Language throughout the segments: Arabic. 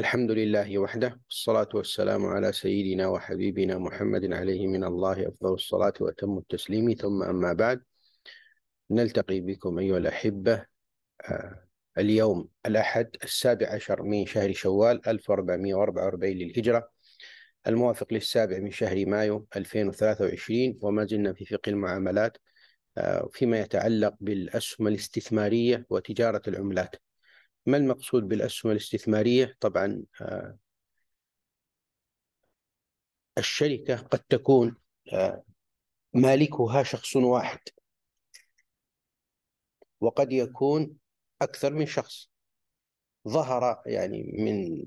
الحمد لله وحده والصلاة والسلام على سيدنا وحبيبنا محمد عليه من الله أفضل الصلاة وأتم التسليم ثم أما بعد نلتقي بكم أيها الأحبة آه، اليوم الأحد السابع عشر من شهر شوال 1444 للهجرة الموافق للسابع من شهر مايو 2023 وما زلنا في فقه المعاملات آه، فيما يتعلق بالأسهم الاستثمارية وتجارة العملات ما المقصود بالأسهم الاستثمارية؟ طبعا آه، الشركة قد تكون آه، مالكها شخص واحد وقد يكون أكثر من شخص ظهر يعني من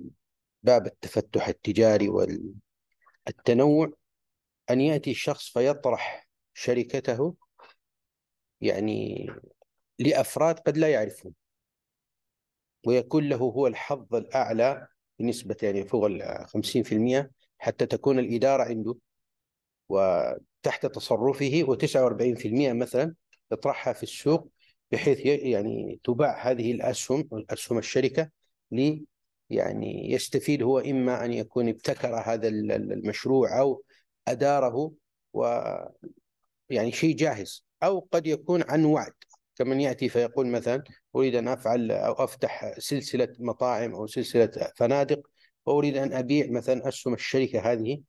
باب التفتح التجاري والتنوع أن يأتي الشخص فيطرح شركته يعني لأفراد قد لا يعرفون ويكون له هو الحظ الأعلى بنسبة يعني فوق ال 50% حتى تكون الإدارة عنده وتحت تصرفه و49% مثلا يطرحها في السوق بحيث يعني تباع هذه الأسهم أسهم الشركة لي يعني يستفيد هو إما أن يكون ابتكر هذا المشروع أو أداره و يعني شيء جاهز أو قد يكون عن وعد كمن ياتي فيقول مثلا اريد ان افعل او افتح سلسله مطاعم او سلسله فنادق واريد ان ابيع مثلا اسهم الشركه هذه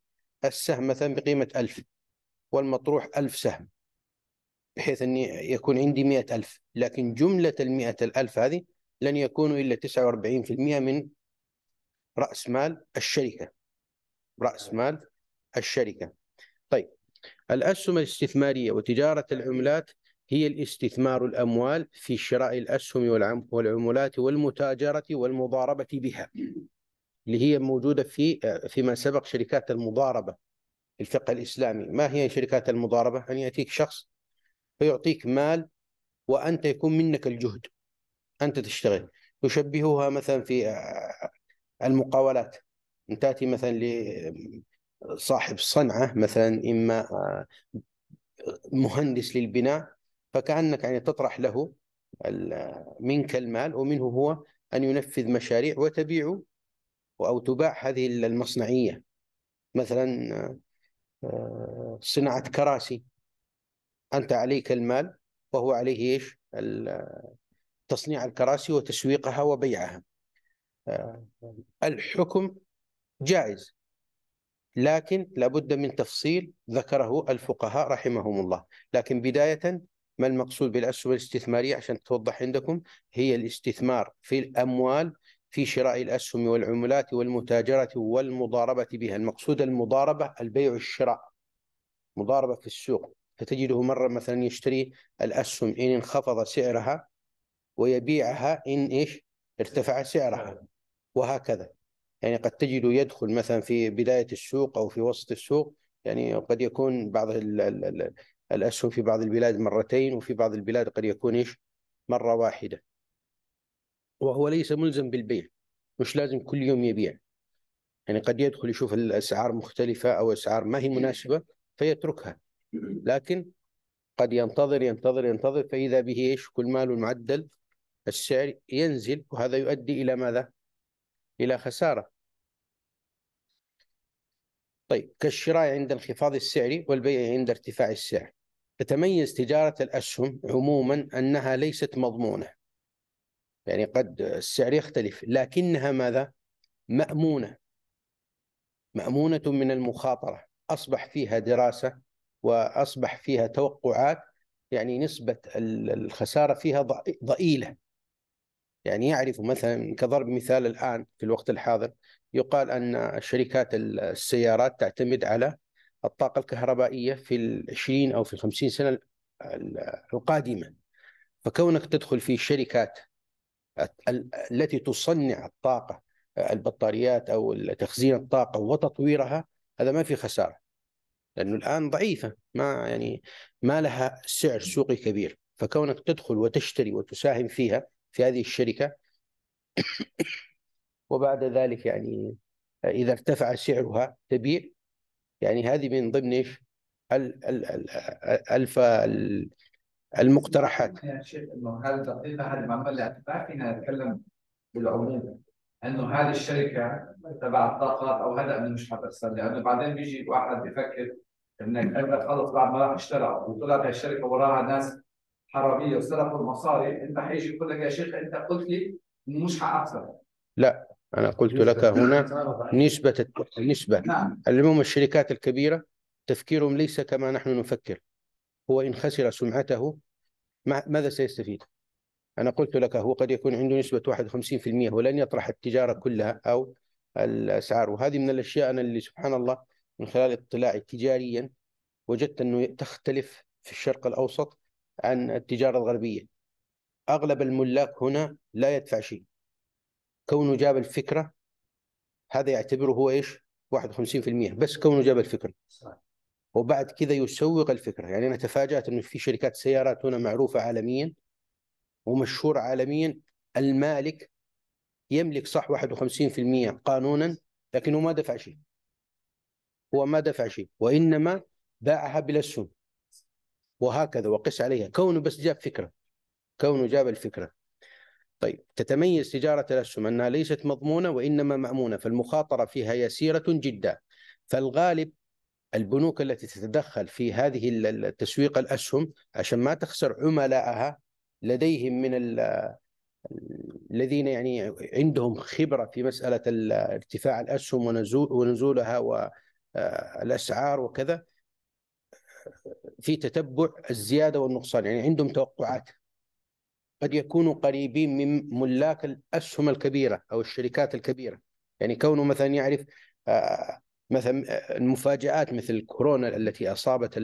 السهم مثلا بقيمه 1000 والمطروح 1000 سهم بحيث اني يكون عندي 100000 لكن جمله ال 100000 هذه لن يكونوا الا 49% من راس مال الشركه راس مال الشركه طيب الاسهم الاستثماريه وتجاره العملات هي الاستثمار الأموال في شراء الأسهم والعملات والمتاجرة والمضاربة بها اللي هي موجودة في آه، فيما سبق شركات المضاربة الفقه الإسلامي ما هي شركات المضاربة؟ أن يأتيك شخص فيعطيك مال وأنت يكون منك الجهد أنت تشتغل يشبهها مثلا في آه، المقاولات أن تأتي مثلا لصاحب آه، صنعة مثلا إما مهندس للبناء فكأنك يعني تطرح له منك المال ومنه هو أن ينفذ مشاريع وتبيع أو تباع هذه المصنعية مثلا آه، صناعة كراسي أنت عليك المال وهو عليه إيش تصنيع الكراسي وتسويقها وبيعها آه، الحكم جائز لكن لابد من تفصيل ذكره الفقهاء رحمهم الله لكن بداية ما المقصود بالأسهم الاستثمارية عشان توضح عندكم هي الاستثمار في الأموال في شراء الأسهم والعملات والمتاجرة والمضاربة بها المقصود المضاربة البيع والشراء مضاربة في السوق فتجده مرة مثلا يشتري الأسهم إن انخفض سعرها ويبيعها إن إيش ارتفع سعرها نعم. وهكذا يعني قد تجد يدخل مثلا في بداية السوق أو في وسط السوق يعني قد يكون بعض الأسهم في بعض البلاد مرتين وفي بعض البلاد قد يكون إيش مرة واحدة وهو ليس ملزم بالبيع مش لازم كل يوم يبيع يعني قد يدخل يشوف الأسعار مختلفة أو أسعار ما هي مناسبة فيتركها لكن قد ينتظر ينتظر ينتظر فإذا به إيش كل ماله المعدل السعر ينزل وهذا يؤدي إلى ماذا؟ إلى خسارة طيب كالشراء عند انخفاض السعر والبيع عند ارتفاع السعر تتميز تجارة الأسهم عموما أنها ليست مضمونة يعني قد السعر يختلف لكنها ماذا؟ مأمونة مأمونة من المخاطرة أصبح فيها دراسة وأصبح فيها توقعات يعني نسبة الخسارة فيها ضئيلة يعني يعرف مثلا كضرب مثال الآن في الوقت الحاضر يقال أن شركات السيارات تعتمد على الطاقة الكهربائية في العشرين أو في الخمسين سنة القادمة فكونك تدخل في شركات التي تصنع الطاقة البطاريات أو تخزين الطاقة وتطويرها هذا ما في خسارة لأنه الآن ضعيفة ما يعني ما لها سعر سوقي كبير فكونك تدخل وتشتري وتساهم فيها في هذه الشركة وبعد ذلك يعني إذا ارتفع سعرها تبيع يعني هذه من ضمن ايش؟ الف المقترحات. يا شيخ انه هذا تقريبا هذا ما ما فينا نتكلم بالعموم انه هذه الشركه تبع الطاقات او هذا انه مش حتاثر لانه بعدين بيجي واحد بيفكر انك انت خلص بعد ما راح اشترى وطلعت الشركه وراها ناس حراميه وسرقوا المصاري انت حيجي يقول لك يا شيخ انت قلت لي مش حاخسر لا أنا قلت لك هنا نسبة النسبة نعم. المهم الشركات الكبيرة تفكيرهم ليس كما نحن نفكر هو إن خسر سمعته ماذا سيستفيد؟ أنا قلت لك هو قد يكون عنده نسبة 51% ولن يطرح التجارة كلها أو الأسعار وهذه من الأشياء أنا اللي سبحان الله من خلال اطلاعي تجاريا وجدت أنه تختلف في الشرق الأوسط عن التجارة الغربية أغلب الملاك هنا لا يدفع شيء كونه جاب الفكره هذا يعتبره هو ايش؟ 51% بس كونه جاب الفكره وبعد كذا يسوق الفكره يعني انا تفاجات انه في شركات سيارات هنا معروفه عالميا ومشهوره عالميا المالك يملك صح 51% قانونا لكنه ما دفع شيء هو ما دفع شيء وانما باعها بلا سهم وهكذا وقس عليها كونه بس جاب فكره كونه جاب الفكره طيب تتميز تجارة الأسهم أنها ليست مضمونة وإنما مأمونة فالمخاطرة فيها يسيرة جدا فالغالب البنوك التي تتدخل في هذه التسويق الأسهم عشان ما تخسر عملائها لديهم من الذين يعني عندهم خبرة في مسألة ارتفاع الأسهم ونزول ونزولها والأسعار وكذا في تتبع الزيادة والنقصان يعني عندهم توقعات قد يكونوا قريبين من ملاك الاسهم الكبيره او الشركات الكبيره يعني كونه مثلا يعرف آه، مثلا آه، المفاجات مثل كورونا التي اصابت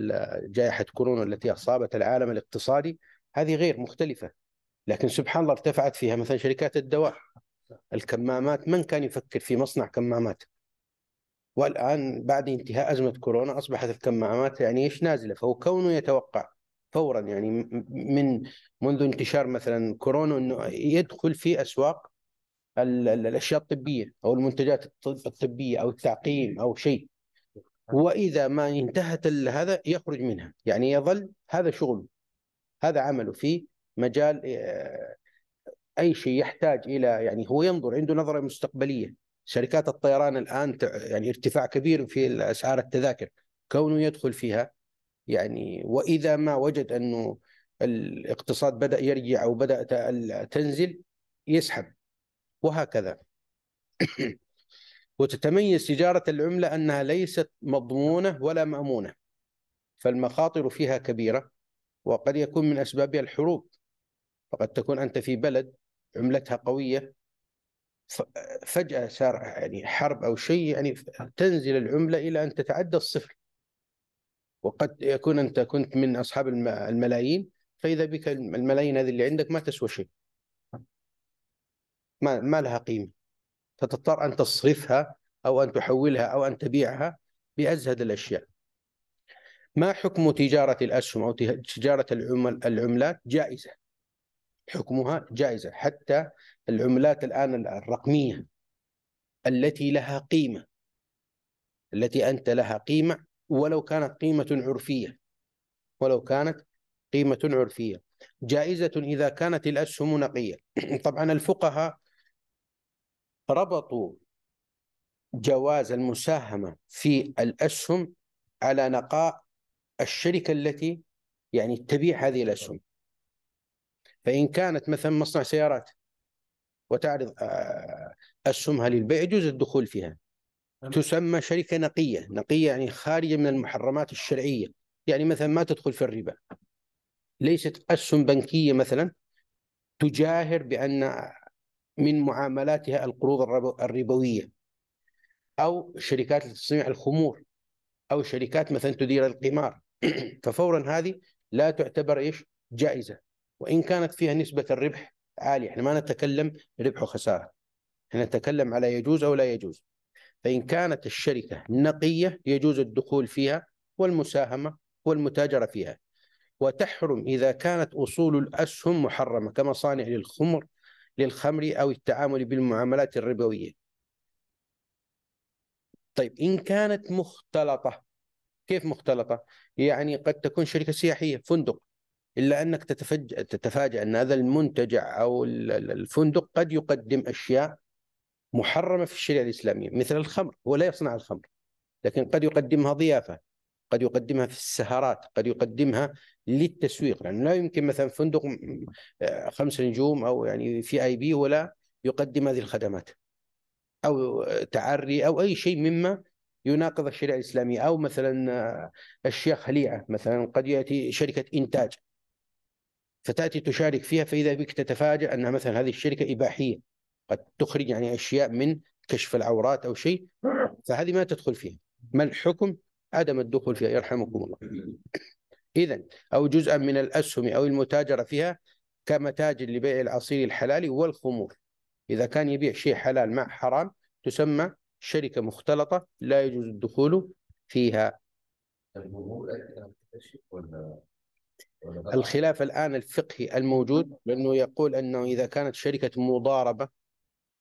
جائحه كورونا التي اصابت العالم الاقتصادي هذه غير مختلفه لكن سبحان الله ارتفعت فيها مثلا شركات الدواء الكمامات من كان يفكر في مصنع كمامات والان بعد انتهاء ازمه كورونا اصبحت الكمامات يعني ايش نازله فهو كونه يتوقع فورا يعني من منذ انتشار مثلا كورونا انه يدخل في اسواق الاشياء الطبيه او المنتجات الطبيه او التعقيم او شيء واذا ما انتهت هذا يخرج منها يعني يظل هذا شغله هذا عمله في مجال آه، اي شيء يحتاج الى يعني هو ينظر عنده نظره مستقبليه شركات الطيران الان يعني ارتفاع كبير في اسعار التذاكر كونه يدخل فيها يعني واذا ما وجد انه الاقتصاد بدا يرجع او بدات تنزل يسحب وهكذا وتتميز تجاره العمله انها ليست مضمونه ولا مامونه فالمخاطر فيها كبيره وقد يكون من اسبابها الحروب فقد تكون انت في بلد عملتها قويه فجاه صار يعني حرب او شيء يعني تنزل العمله الى ان تتعدى الصفر وقد يكون انت كنت من اصحاب الملايين فاذا بك الملايين هذه اللي عندك ما تسوى شيء ما, ما لها قيمه فتضطر ان تصرفها او ان تحولها او ان تبيعها بازهد الاشياء ما حكم تجاره الاسهم او تجاره العمل العملات جائزه حكمها جائزه حتى العملات الان الرقميه التي لها قيمه التي انت لها قيمه ولو كانت قيمة عرفية ولو كانت قيمة عرفية جائزة إذا كانت الأسهم نقية طبعا الفقهاء ربطوا جواز المساهمة في الأسهم على نقاء الشركة التي يعني تبيع هذه الأسهم فإن كانت مثلا مصنع سيارات وتعرض آه، أسهمها للبيع يجوز الدخول فيها تسمى شركة نقية نقية يعني خارجة من المحرمات الشرعية يعني مثلا ما تدخل في الربا ليست أسهم بنكية مثلا تجاهر بأن من معاملاتها القروض الربوية أو شركات لتصنيع الخمور أو شركات مثلا تدير القمار ففورا هذه لا تعتبر إيش جائزة وإن كانت فيها نسبة الربح عالية احنا ما نتكلم ربح وخسارة احنا نتكلم على يجوز أو لا يجوز فإن كانت الشركة نقية يجوز الدخول فيها والمساهمة والمتاجرة فيها وتحرم إذا كانت أصول الأسهم محرمة كمصانع للخمر للخمر أو التعامل بالمعاملات الربوية طيب إن كانت مختلطة كيف مختلطة؟ يعني قد تكون شركة سياحية فندق إلا أنك تتفاجأ أن هذا المنتجع أو الفندق قد يقدم أشياء محرمة في الشريعة الإسلامية مثل الخمر هو لا يصنع الخمر لكن قد يقدمها ضيافة قد يقدمها في السهرات قد يقدمها للتسويق لأنه يعني لا يمكن مثلا فندق آه، خمس نجوم أو يعني في آي بي ولا يقدم هذه الخدمات أو تعري أو أي شيء مما يناقض الشريعة الإسلامية أو مثلا أشياء آه، خليعة مثلا قد يأتي شركة إنتاج فتأتي تشارك فيها فإذا بك تتفاجأ أنها مثلا هذه الشركة إباحية قد تخرج يعني اشياء من كشف العورات او شيء فهذه ما تدخل فيها ما الحكم عدم الدخول فيها يرحمكم الله اذا او جزءا من الاسهم او المتاجره فيها كمتاجر لبيع العصير الحلال والخمور اذا كان يبيع شيء حلال مع حرام تسمى شركه مختلطه لا يجوز الدخول فيها الخلاف الآن الفقهي الموجود لأنه يقول أنه إذا كانت شركة مضاربة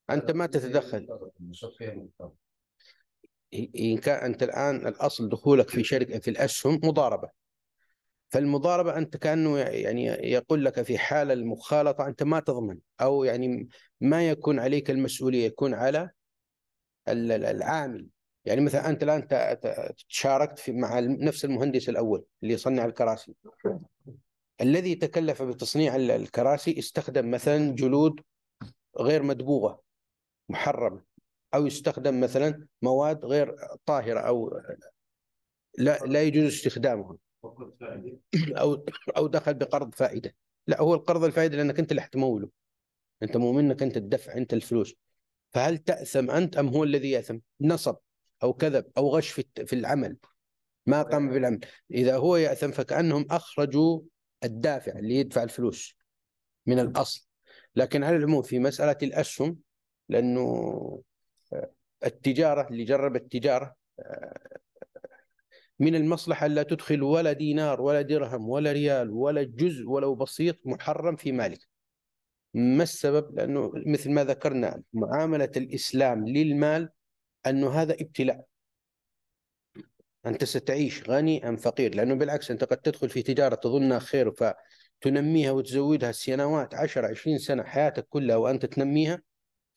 انت ما أه، تتدخل ان كان انت الان الاصل دخولك في شركه في الاسهم مضاربه فالمضاربه انت كانه يعني يقول لك في حال المخالطه انت ما تضمن او يعني ما يكون عليك المسؤوليه يكون على العامل يعني مثلا انت الان تشاركت في مع نفس المهندس الاول اللي صنع الكراسي الذي تكلف بتصنيع الكراسي استخدم مثلا جلود غير مدبوغه محرمة أو يستخدم مثلا مواد غير طاهرة أو لا لا يجوز استخدامها أو أو دخل بقرض فائدة لا هو القرض الفائدة لأنك أنت اللي حتموله أنت مو منك أنت الدفع أنت الفلوس فهل تأثم أنت أم هو الذي يأثم نصب أو كذب أو غش في العمل ما قام بالعمل إذا هو يأثم فكأنهم أخرجوا الدافع اللي يدفع الفلوس من الأصل لكن على العموم في مسألة الأسهم لانه آه، التجاره اللي جرب التجاره آه، من المصلحه لا تدخل ولا دينار ولا درهم ولا ريال ولا جزء ولو بسيط محرم في مالك ما السبب؟ لانه مثل ما ذكرنا معامله الاسلام للمال انه هذا ابتلاء انت ستعيش غني ام فقير لانه بالعكس انت قد تدخل في تجاره تظنها خير فتنميها وتزودها سنوات 10 20 سنه حياتك كلها وانت تنميها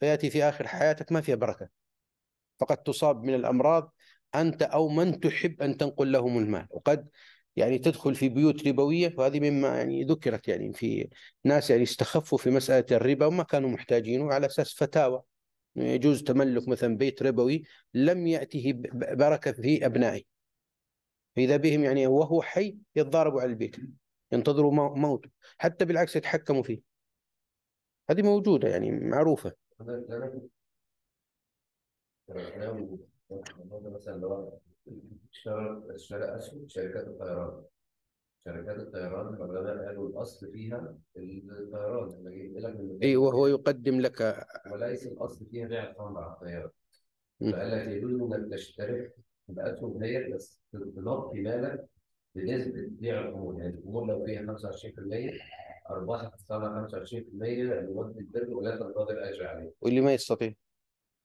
فيأتي في آخر حياتك ما فيها بركة فقد تصاب من الأمراض أنت أو من تحب أن تنقل لهم المال وقد يعني تدخل في بيوت ربوية وهذه مما يعني ذكرت يعني في ناس يعني استخفوا في مسألة الربا وما كانوا محتاجينه على أساس فتاوى يجوز تملك مثلا بيت ربوي لم يأته بركة في أبنائه فإذا بهم يعني وهو حي يتضاربوا على البيت ينتظروا موته حتى بالعكس يتحكموا فيه هذه موجودة يعني معروفة مثلا لو اشتغل اشتغل اسهم شركات الطيران شركات الطيران العلماء قالوا الاصل فيها الطيران اي وهو يقدم لك وليس الاصل فيها بيع الخمر على الطيران فقال لك يجوز انك تشترك باسهم هي بس تنقي مالك بنسبه بيع الامور يعني الامور لو فيها 25% أرباح تستوعب 25% لمدة الدرب ولا تنتظر اجر عليه. واللي ما يستطيع.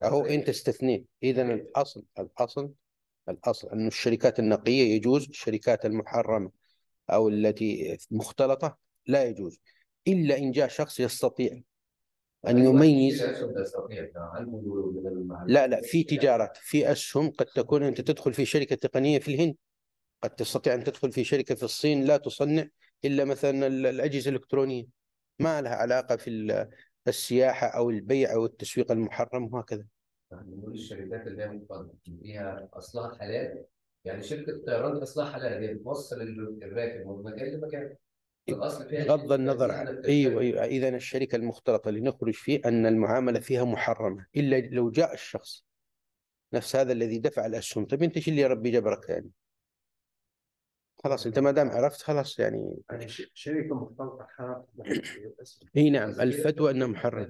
أهو طيب. أنت استثنيت، إذا طيب. الأصل الأصل الأصل انه الشركات النقية يجوز، الشركات المحرمة أو التي مختلطة لا يجوز، إلا إن جاء شخص يستطيع أن أيوة، يميز لا لا في تجارات في أسهم قد تكون أنت تدخل في شركة تقنية في الهند قد تستطيع أن تدخل في شركة في الصين لا تصنع الا مثلا الاجهزه الالكترونيه ما لها علاقه في السياحه او البيع او التسويق المحرم وهكذا. نقول يعني الشركات اللي هي فيها اصلها حلال يعني شركه الطيران اصلها حلال هي بتوصل الراكب من مكان لمكان. بغض النظر عن ايوه ايوه اذا الشركه المختلطه اللي نخرج فيه ان المعامله فيها محرمه الا لو جاء الشخص نفس هذا الذي دفع الاسهم طيب انت ايش اللي ربي جبرك يعني خلاص انت ما دام عرفت خلاص يعني يعني شركه مختلطه حرام اي نعم الفتوى انها محرم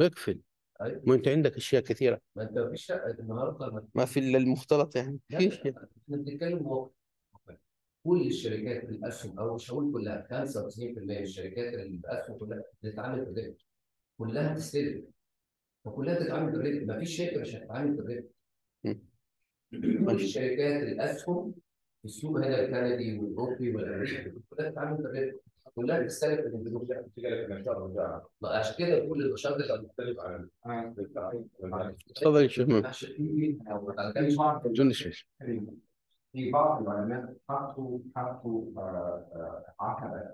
اقفل ما انت عندك اشياء كثيره ما انت فيش النهارده ما في الا المختلط يعني لا، احنا بنتكلم كل الشركات الاسهم او مش هقول كلها 95% من الشركات الاسهم كلها بتتعامل بالربح كلها تستلم فكلها بتتعامل بالريت ما فيش شركه مش هتتعامل بالريت كل الشركات الاسهم السوق هذا الكندي والاوروبي والامريكي كلها بتتعامل تمام كلها بتستهدف الاندونيسيا ما عشان كده كل البشر ده مختلف عن اتفضل يا شيخ محمد جون إيه؟ في بعض العلماء حطوا حطوا آه، آه، عقبه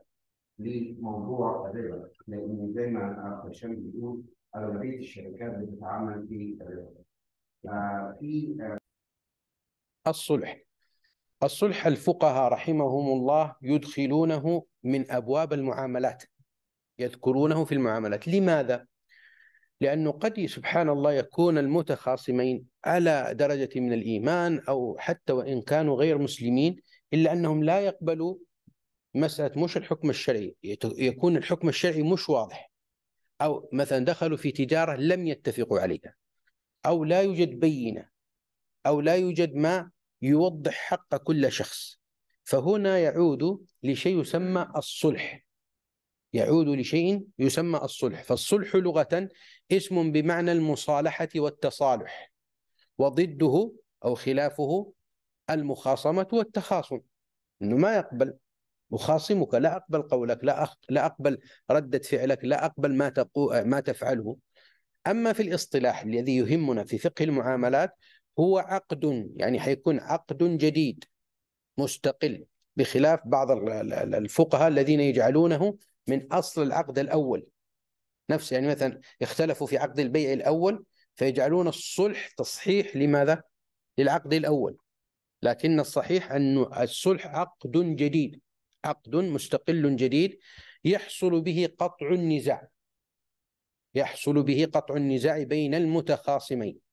لموضوع الربا لان زي ما اخ هشام بيقول اغلبيه الشركات بتتعامل في الربا ففي آه، الصلح الصلح الفقهاء رحمهم الله يدخلونه من أبواب المعاملات يذكرونه في المعاملات لماذا؟ لأنه قد سبحان الله يكون المتخاصمين على درجة من الإيمان أو حتى وإن كانوا غير مسلمين إلا أنهم لا يقبلوا مسألة مش الحكم الشرعي يكون الحكم الشرعي مش واضح أو مثلا دخلوا في تجارة لم يتفقوا عليها أو لا يوجد بينة أو لا يوجد ما يوضح حق كل شخص فهنا يعود لشيء يسمى الصلح يعود لشيء يسمى الصلح فالصلح لغة اسم بمعنى المصالحة والتصالح وضده أو خلافه المخاصمة والتخاصم أنه ما يقبل أخاصمك لا أقبل قولك لا لا أقبل ردة فعلك لا أقبل ما تقو... ما تفعله أما في الاصطلاح الذي يهمنا في فقه المعاملات هو عقد يعني حيكون عقد جديد مستقل بخلاف بعض الفقهاء الذين يجعلونه من اصل العقد الاول نفس يعني مثلا اختلفوا في عقد البيع الاول فيجعلون الصلح تصحيح لماذا؟ للعقد الاول لكن الصحيح ان الصلح عقد جديد عقد مستقل جديد يحصل به قطع النزاع يحصل به قطع النزاع بين المتخاصمين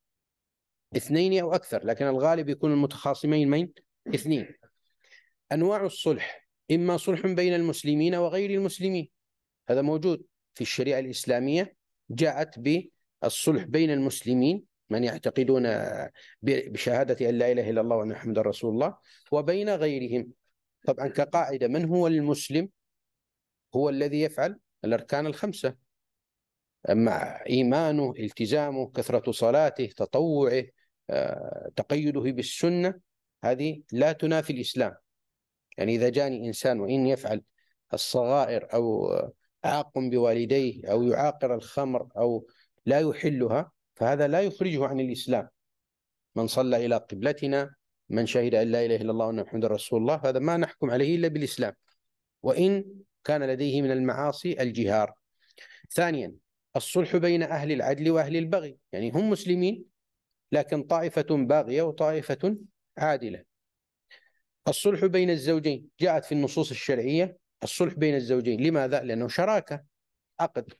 اثنين أو أكثر لكن الغالب يكون المتخاصمين من اثنين أنواع الصلح إما صلح بين المسلمين وغير المسلمين هذا موجود في الشريعة الإسلامية جاءت بالصلح بين المسلمين من يعتقدون بشهادة أن لا إله إلا الله وأن محمد رسول الله وبين غيرهم طبعا كقاعدة من هو المسلم هو الذي يفعل الأركان الخمسة مع إيمانه التزامه كثرة صلاته تطوعه آه، تقيده بالسنة هذه لا تنافي الإسلام يعني إذا جاني إنسان وإن يفعل الصغائر أو عاق بوالديه أو يعاقر الخمر أو لا يحلها فهذا لا يخرجه عن الإسلام من صلى إلى قبلتنا من شهد أن لا إله إلا الله وأن محمد رسول الله هذا ما نحكم عليه إلا بالإسلام وإن كان لديه من المعاصي الجهار ثانيا الصلح بين أهل العدل وأهل البغي يعني هم مسلمين لكن طائفة باغية وطائفة عادلة الصلح بين الزوجين جاءت في النصوص الشرعية الصلح بين الزوجين لماذا؟ لأنه شراكة عقد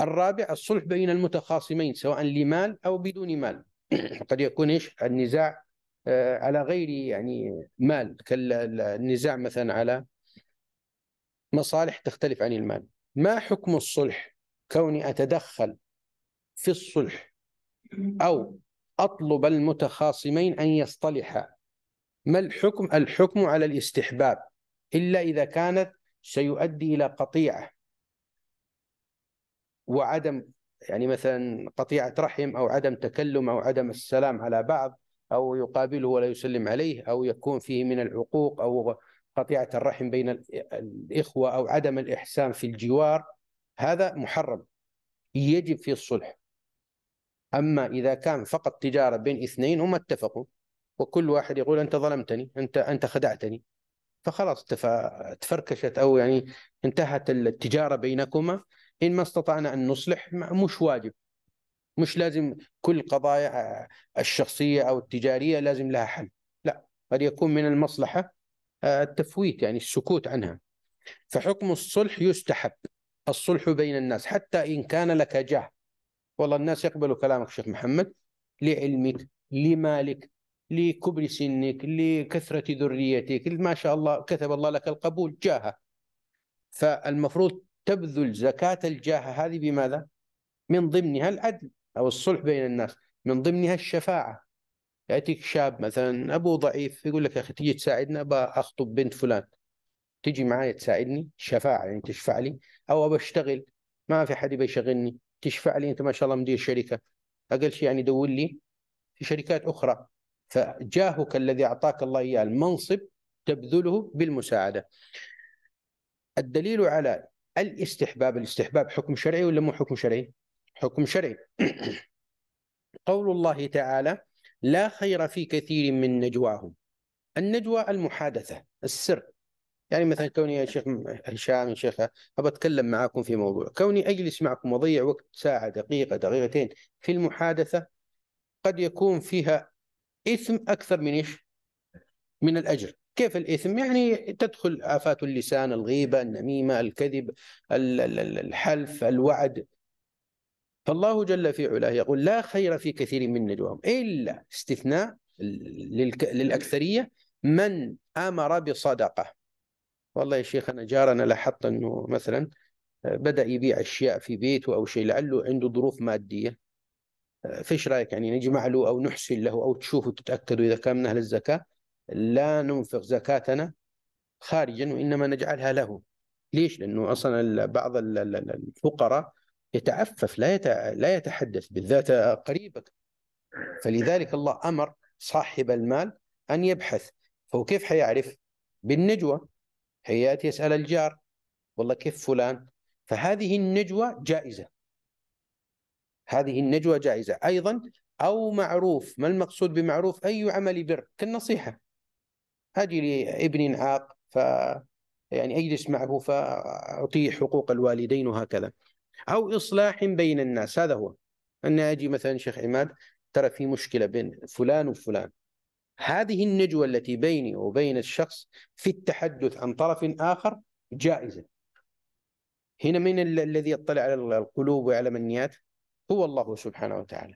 الرابع الصلح بين المتخاصمين سواء لمال أو بدون مال قد يكون إيش النزاع آه، على غير يعني مال كالنزاع مثلا على مصالح تختلف عن المال ما حكم الصلح كوني أتدخل في الصلح أو أطلب المتخاصمين أن يصطلحا ما الحكم؟ الحكم على الاستحباب إلا إذا كانت سيؤدي إلى قطيعة وعدم يعني مثلا قطيعة رحم أو عدم تكلم أو عدم السلام على بعض أو يقابله ولا يسلم عليه أو يكون فيه من العقوق أو قطيعة الرحم بين الإخوة أو عدم الإحسان في الجوار هذا محرم يجب في الصلح أما إذا كان فقط تجارة بين اثنين هم اتفقوا وكل واحد يقول أنت ظلمتني أنت أنت خدعتني فخلاص تفركشت أو يعني انتهت التجارة بينكما إن ما استطعنا أن نصلح مش واجب مش لازم كل قضايا آه، الشخصية أو التجارية لازم لها حل لا قد يكون من المصلحة آه، التفويت يعني السكوت عنها فحكم الصلح يستحب الصلح بين الناس حتى إن كان لك جاه والله الناس يقبلوا كلامك شيخ محمد لعلمك لمالك لكبر سنك لكثرة ذريتك ما شاء الله كتب الله لك القبول جاهة فالمفروض تبذل زكاة الجاهة هذه بماذا؟ من ضمنها العدل أو الصلح بين الناس من ضمنها الشفاعة يأتيك شاب مثلا أبوه ضعيف يقول لك يا أخي تجي تساعدنا أبى أخطب بنت فلان تجي معايا تساعدني شفاعة يعني تشفع لي أو أبى أشتغل ما في حد يبي يشغلني تشفع لي انت ما شاء الله مدير شركه اقل شيء يعني دور لي في شركات اخرى فجاهك الذي اعطاك الله اياه المنصب تبذله بالمساعده الدليل على الاستحباب الاستحباب حكم شرعي ولا مو حكم شرعي حكم شرعي قول الله تعالى لا خير في كثير من نجواهم النجوى المحادثة السر يعني مثلا كوني يا شيخ هشام يا شيخ ابى اتكلم معاكم في موضوع كوني اجلس معكم واضيع وقت ساعه دقيقه دقيقتين في المحادثه قد يكون فيها اثم اكثر من ايش؟ من الاجر كيف الاثم؟ يعني تدخل افات اللسان، الغيبه، النميمه، الكذب، الحلف، الوعد. فالله جل في علاه يقول لا خير في كثير من نجواهم الا استثناء للاكثريه من امر بصدقه والله يا شيخ انا جارنا لاحظت انه مثلا آه، بدا يبيع اشياء في بيته او شيء لعله عنده ظروف ماديه آه، فايش رايك يعني نجمع له او نحسن له او تشوفه تتاكدوا اذا كان من اهل الزكاه لا ننفق زكاتنا خارجا وانما نجعلها له ليش؟ لانه اصلا بعض الفقراء يتعفف لا لا يتحدث بالذات آه، قريبك فلذلك الله امر صاحب المال ان يبحث فهو كيف حيعرف؟ بالنجوى هيأتي يسأل الجار والله كيف فلان فهذه النجوى جائزة هذه النجوى جائزة أيضا أو معروف ما المقصود بمعروف أي عمل بر كالنصيحة أجي لابن عاق ف يعني أجلس معه فأعطيه حقوق الوالدين وهكذا أو إصلاح بين الناس هذا هو أن أجي مثلا شيخ عماد ترى في مشكلة بين فلان وفلان هذه النجوة التي بيني وبين الشخص في التحدث عن طرف آخر جائزة هنا من الذي يطلع على القلوب وعلى النيات هو الله سبحانه وتعالى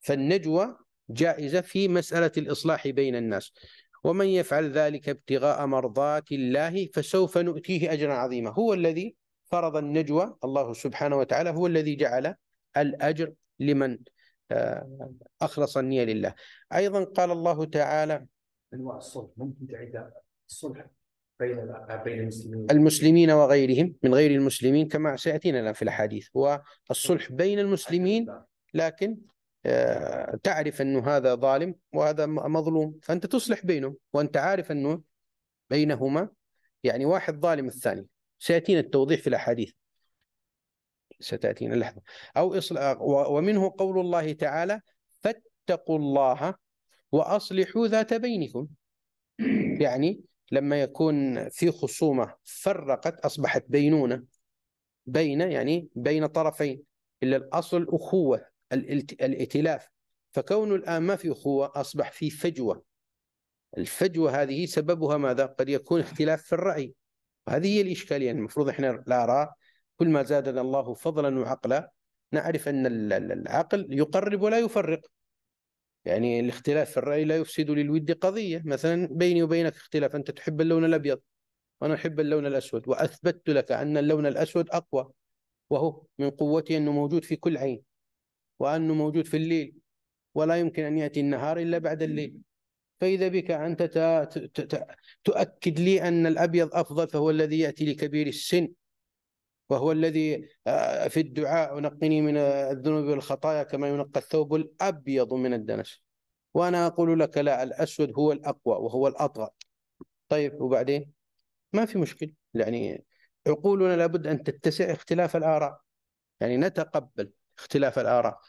فالنجوة جائزة في مسألة الإصلاح بين الناس ومن يفعل ذلك ابتغاء مرضات الله فسوف نؤتيه أجرا عظيما هو الذي فرض النجوة الله سبحانه وتعالى هو الذي جعل الأجر لمن أخلص النية لله أيضا قال الله تعالى أنواع الصلح ممكن تعيد الصلح بين بين المسلمين المسلمين وغيرهم من غير المسلمين كما سيأتينا الآن في الأحاديث هو الصلح نعم. بين المسلمين نعم. لكن آه، تعرف أنه هذا ظالم وهذا مظلوم فأنت تصلح بينهم وأنت عارف أنه بينهما يعني واحد ظالم الثاني سيأتينا التوضيح في الأحاديث ستأتينا لحظة أو إصلاح ومنه قول الله تعالى فاتقوا الله وأصلحوا ذات بينكم يعني لما يكون في خصومة فرقت أصبحت بينونة بين يعني بين طرفين إلا الأصل أخوة الائتلاف فكون الآن ما في أخوة أصبح في فجوة الفجوة هذه سببها ماذا؟ قد يكون اختلاف في الرأي وهذه هي الإشكالية يعني المفروض إحنا الآراء كل ما زادنا الله فضلا وعقلا نعرف أن العقل يقرب ولا يفرق يعني الاختلاف في الرأي لا يفسد للود قضية مثلا بيني وبينك اختلاف أنت تحب اللون الأبيض وأنا أحب اللون الأسود وأثبتت لك أن اللون الأسود أقوى وهو من قوته أنه موجود في كل عين وأنه موجود في الليل ولا يمكن أن يأتي النهار إلا بعد الليل فإذا بك أنت تؤكد لي أن الأبيض أفضل فهو الذي يأتي لكبير السن وهو الذي آه، في الدعاء ونقني من آه، الذنوب والخطايا كما ينقى الثوب الأبيض من الدنس وأنا أقول لك لا الأسود هو الأقوى وهو الأطغى طيب وبعدين ما في مشكلة يعني عقولنا لابد أن تتسع اختلاف الآراء يعني نتقبل اختلاف الآراء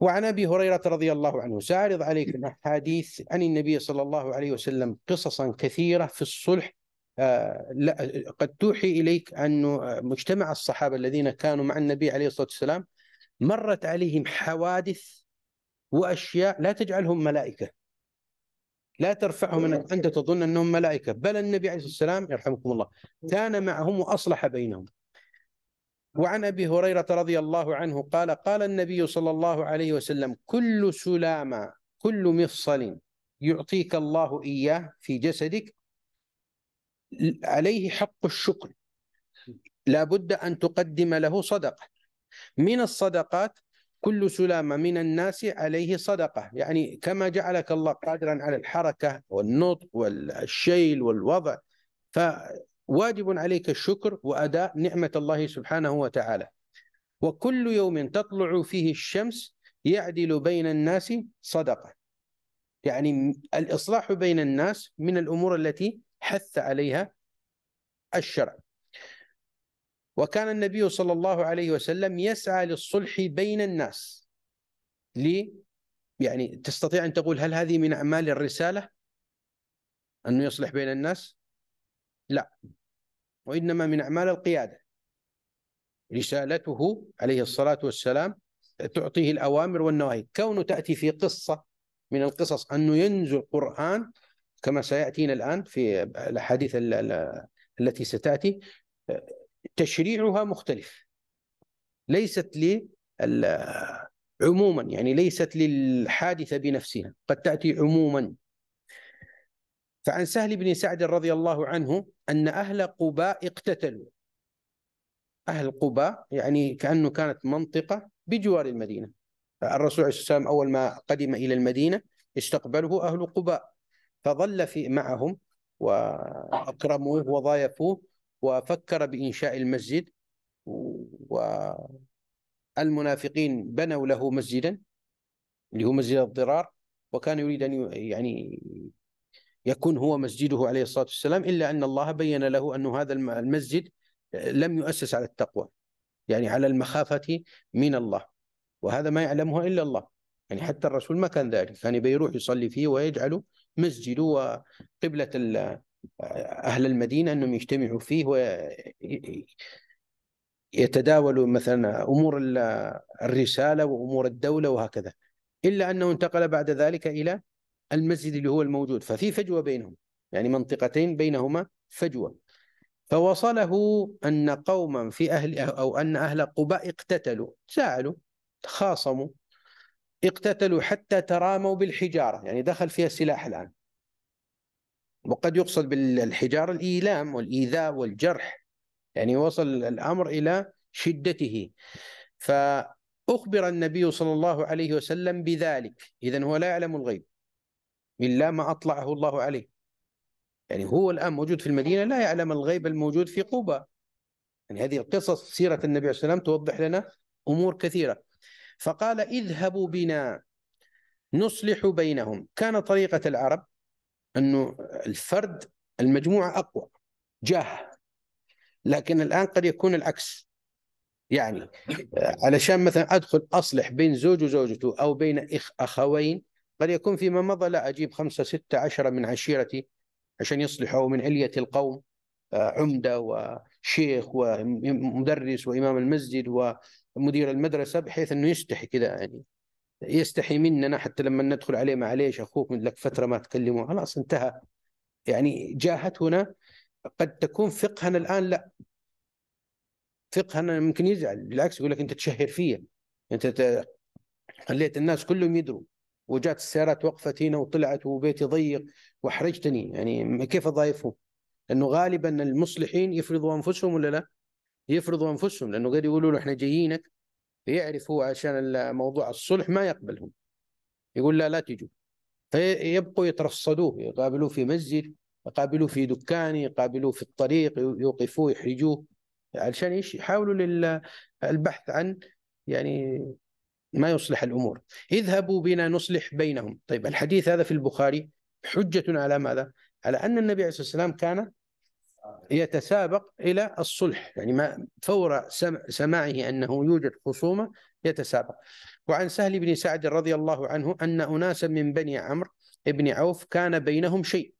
وعن ابي هريره رضي الله عنه ساعرض عليكم احاديث عن النبي صلى الله عليه وسلم قصصا كثيره في الصلح آه، لا قد توحي اليك أن مجتمع الصحابه الذين كانوا مع النبي عليه الصلاه والسلام مرت عليهم حوادث واشياء لا تجعلهم ملائكه لا ترفعهم انك انت تظن انهم ملائكه بل النبي عليه الصلاه والسلام يرحمكم الله كان معهم واصلح بينهم وعن ابي هريره رضي الله عنه قال قال النبي صلى الله عليه وسلم كل سلامه كل مفصل يعطيك الله اياه في جسدك عليه حق الشكر لابد أن تقدم له صدقة من الصدقات كل سلامة من الناس عليه صدقة يعني كما جعلك الله قادرا على الحركة والنطق والشيل والوضع فواجب عليك الشكر وأداء نعمة الله سبحانه وتعالى وكل يوم تطلع فيه الشمس يعدل بين الناس صدقة يعني الإصلاح بين الناس من الأمور التي حث عليها الشرع وكان النبي صلى الله عليه وسلم يسعى للصلح بين الناس لي يعني تستطيع أن تقول هل هذه من أعمال الرسالة أنه يصلح بين الناس لا وإنما من أعمال القيادة رسالته عليه الصلاة والسلام تعطيه الأوامر والنواهي كونه تأتي في قصة من القصص أنه ينزل قرآن كما سياتينا الان في الاحاديث التي ستاتي تشريعها مختلف ليست لي عموما يعني ليست للحادثه بنفسها قد تاتي عموما فعن سهل بن سعد رضي الله عنه ان اهل قباء اقتتلوا اهل قباء يعني كانه كانت منطقه بجوار المدينه الرسول عليه الصلاه والسلام اول ما قدم الى المدينه استقبله اهل قباء فظل في معهم واكرموه وضايفوه وفكر بانشاء المسجد والمنافقين بنوا له مسجدا اللي هو مسجد الضرار وكان يريد ان يعني يكون هو مسجده عليه الصلاه والسلام الا ان الله بين له ان هذا المسجد لم يؤسس على التقوى يعني على المخافه من الله وهذا ما يعلمه الا الله يعني حتى الرسول ما كان ذلك كان يروح يصلي فيه ويجعل مسجد وقبلة أهل المدينة أنهم يجتمعوا فيه ويتداولوا مثلا أمور الرسالة وأمور الدولة وهكذا إلا أنه انتقل بعد ذلك إلى المسجد اللي هو الموجود ففي فجوة بينهم يعني منطقتين بينهما فجوة فوصله أن قوما في أهل أو أن أهل قباء اقتتلوا زعلوا تخاصموا اقتتلوا حتى تراموا بالحجارة يعني دخل فيها السلاح الآن وقد يقصد بالحجارة الإيلام والإيذاء والجرح يعني وصل الأمر إلى شدته فأخبر النبي صلى الله عليه وسلم بذلك إذا هو لا يعلم الغيب إلا ما أطلعه الله عليه يعني هو الآن موجود في المدينة لا يعلم الغيب الموجود في قبة يعني هذه القصص سيرة النبي عليه وسلم توضح لنا أمور كثيرة فقال اذهبوا بنا نصلح بينهم كان طريقة العرب أنه الفرد المجموعة أقوى جاه لكن الآن قد يكون العكس يعني آه، علشان مثلا أدخل أصلح بين زوج وزوجته أو بين إخ أخوين قد يكون فيما مضى لا أجيب خمسة ستة عشرة من عشيرتي عشان يصلحوا من علية القوم آه، عمدة وشيخ ومدرس وإمام المسجد مدير المدرسه بحيث انه يستحي كذا يعني يستحي مننا حتى لما ندخل عليه معليش اخوك من لك فتره ما تكلمه خلاص انتهى يعني جاهت هنا قد تكون فقهنا الان لا فقهنا ممكن يزعل بالعكس يقول لك انت تشهر فيا انت خليت الناس كلهم يدروا وجات السيارات وقفت هنا وطلعت وبيتي ضيق واحرجتني يعني كيف اضايفهم؟ لانه غالبا المصلحين يفرضوا انفسهم ولا لا؟ يفرضوا انفسهم لانه قد يقولوا له احنا جايينك فيعرف هو عشان موضوع الصلح ما يقبلهم يقول لا لا تجوا فيبقوا يترصدوه يقابلوه في مسجد يقابلوه في دكان يقابلوه في الطريق يوقفوه يحرجوه علشان ايش يحاولوا للبحث عن يعني ما يصلح الامور اذهبوا بنا نصلح بينهم طيب الحديث هذا في البخاري حجه على ماذا على ان النبي عليه الصلاه والسلام كان يتسابق إلى الصلح يعني ما فور سماعه أنه يوجد خصومة يتسابق وعن سهل بن سعد رضي الله عنه أن أناسا من بني عمرو بن عوف كان بينهم شيء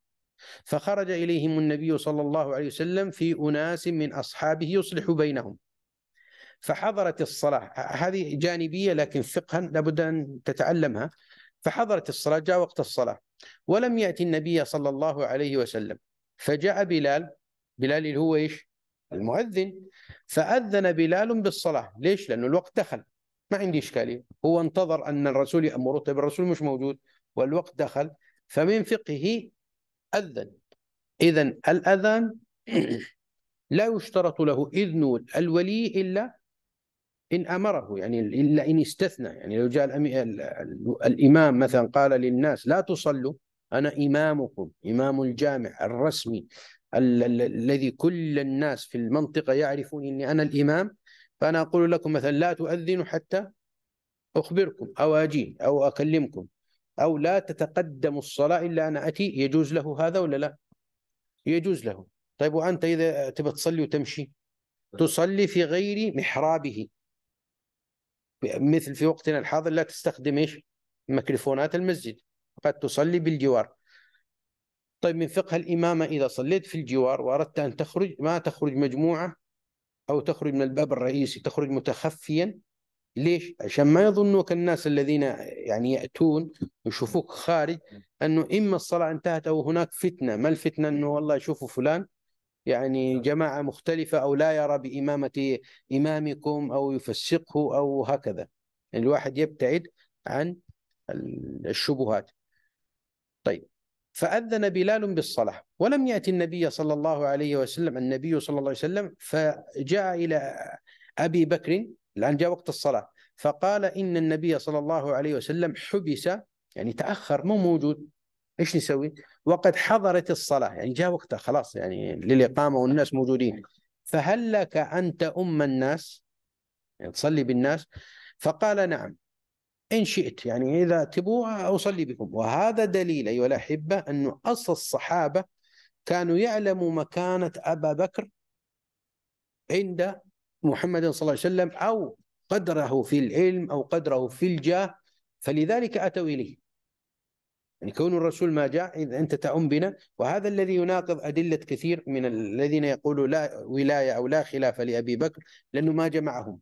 فخرج إليهم النبي صلى الله عليه وسلم في أناس من أصحابه يصلح بينهم فحضرت الصلاة هذه جانبية لكن فقها لابد أن تتعلمها فحضرت الصلاة جاء وقت الصلاة ولم يأتي النبي صلى الله عليه وسلم فجاء بلال بلال اللي هو ايش؟ المؤذن فأذن بلال بالصلاة ليش؟ لأنه الوقت دخل ما عندي إشكالية هو انتظر أن الرسول يأمره طيب الرسول مش موجود والوقت دخل فمن فقهه أذن إذا الأذان لا يشترط له إذن الولي إلا إن أمره يعني إلا إن استثنى يعني لو جاء الإمام مثلا قال للناس لا تصلوا أنا إمامكم إمام الجامع الرسمي الذي كل الناس في المنطقة يعرفون أني أنا الإمام فأنا أقول لكم مثلا لا تؤذنوا حتى أخبركم أو أجي أو أكلمكم أو لا تتقدم الصلاة إلا أنا أتي يجوز له هذا ولا لا يجوز له طيب وأنت إذا تبى تصلي وتمشي تصلي في غير محرابه مثل في وقتنا الحاضر لا تستخدم إيش ميكروفونات المسجد قد تصلي بالجوار طيب من فقه الإمامة إذا صليت في الجوار وأردت أن تخرج ما تخرج مجموعة أو تخرج من الباب الرئيسي تخرج متخفيا ليش؟ عشان ما يظنوك الناس الذين يعني يأتون ويشوفوك خارج أنه إما الصلاة انتهت أو هناك فتنة ما الفتنة أنه والله يشوفوا فلان يعني نعم. جماعة مختلفة أو لا يرى بإمامة إمامكم أو يفسقه أو هكذا يعني الواحد يبتعد عن الشبهات فأذن بلال بالصلاة ولم يأتي النبي صلى الله عليه وسلم النبي صلى الله عليه وسلم فجاء إلى أبي بكر الآن جاء وقت الصلاة فقال إن النبي صلى الله عليه وسلم حبس يعني تأخر مو موجود إيش نسوي وقد حضرت الصلاة يعني جاء وقتها خلاص يعني للإقامة والناس موجودين فهل لك أن تأم الناس يعني تصلي بالناس فقال نعم إن شئت يعني إذا تبوا أصلي بكم وهذا دليل أيها الأحبة أن أصل الصحابة كانوا يعلموا مكانة أبا بكر عند محمد صلى الله عليه وسلم أو قدره في العلم أو قدره في الجاه فلذلك أتوا إليه يعني كون الرسول ما جاء إذا أنت تعم بنا وهذا الذي يناقض أدلة كثير من الذين يقولوا لا ولاية أو لا خلافة لأبي بكر لأنه ما جمعهم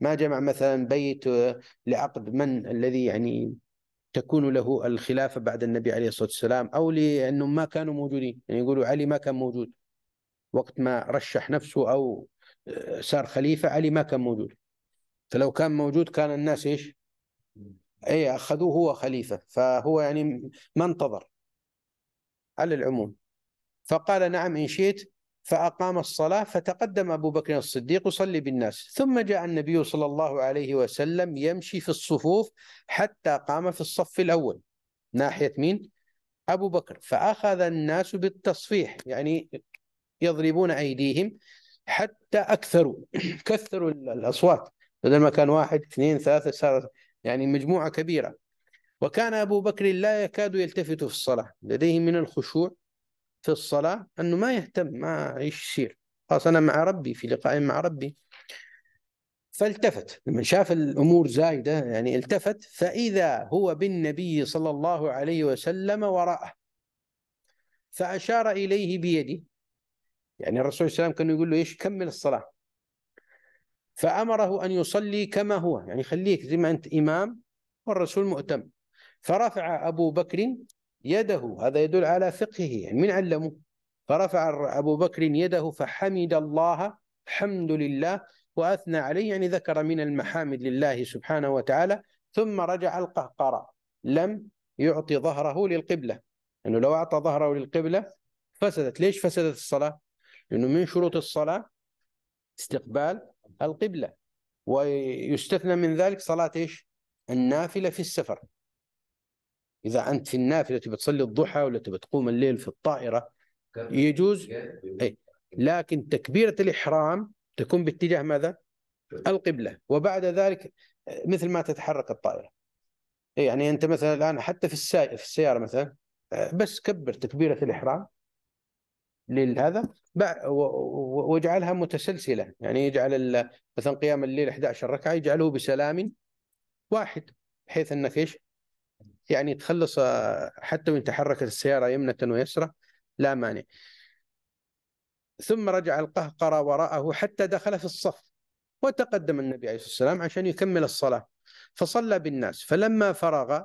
ما جمع مثلا بيت آه، لعقد من الذي يعني تكون له الخلافة بعد النبي عليه الصلاة والسلام أو لأنهم ما كانوا موجودين يعني يقولوا علي ما كان موجود وقت ما رشح نفسه أو آه، صار خليفة علي ما كان موجود فلو كان موجود كان الناس إيش أي أخذوه هو خليفة فهو يعني ما انتظر على العموم فقال نعم إن شئت فأقام الصلاة فتقدم أبو بكر الصديق يصلي بالناس ثم جاء النبي صلى الله عليه وسلم يمشي في الصفوف حتى قام في الصف الأول ناحية مين؟ أبو بكر فأخذ الناس بالتصفيح يعني يضربون أيديهم حتى أكثروا كثروا الأصوات بدل ما كان واحد اثنين ثلاثة صار يعني مجموعة كبيرة وكان أبو بكر لا يكاد يلتفت في الصلاة لديه من الخشوع في الصلاة أنه ما يهتم ما إيش يصير خلاص أنا مع ربي في لقاء مع ربي فالتفت لما شاف الأمور زايدة يعني التفت فإذا هو بالنبي صلى الله عليه وسلم وراءه فأشار إليه بيده يعني الرسول صلى الله عليه وسلم كان يقول له إيش كمل الصلاة فأمره أن يصلي كما هو يعني خليك زي ما أنت إمام والرسول مؤتم فرفع أبو بكر يده هذا يدل على فقهه يعني من علمه فرفع أبو بكر يده فحمد الله الحمد لله وأثنى عليه يعني ذكر من المحامد لله سبحانه وتعالى ثم رجع القهقرة لم يعطي ظهره للقبلة لأنه يعني لو أعطى ظهره للقبلة فسدت ليش فسدت الصلاة؟ لأنه من شروط الصلاة استقبال القبلة ويستثنى من ذلك صلاة إيش؟ النافلة في السفر اذا انت في النافله تبي تصلي الضحى ولا تبي تقوم الليل في الطائره يجوز اي لكن تكبيره الاحرام تكون باتجاه ماذا؟ القبله وبعد ذلك مثل ما تتحرك الطائره يعني انت مثلا الان حتى في السائق في السياره مثلا بس كبر تكبيره الاحرام لهذا واجعلها متسلسله يعني يجعل مثلا قيام الليل 11 ركعه يجعله بسلام واحد بحيث انك ايش؟ يعني تخلص آه، حتى وان تحركت السياره يمنه ويسرة لا مانع ثم رجع القهقر وراءه حتى دخل في الصف وتقدم النبي عليه الصلاه والسلام عشان يكمل الصلاه فصلى بالناس فلما فرغ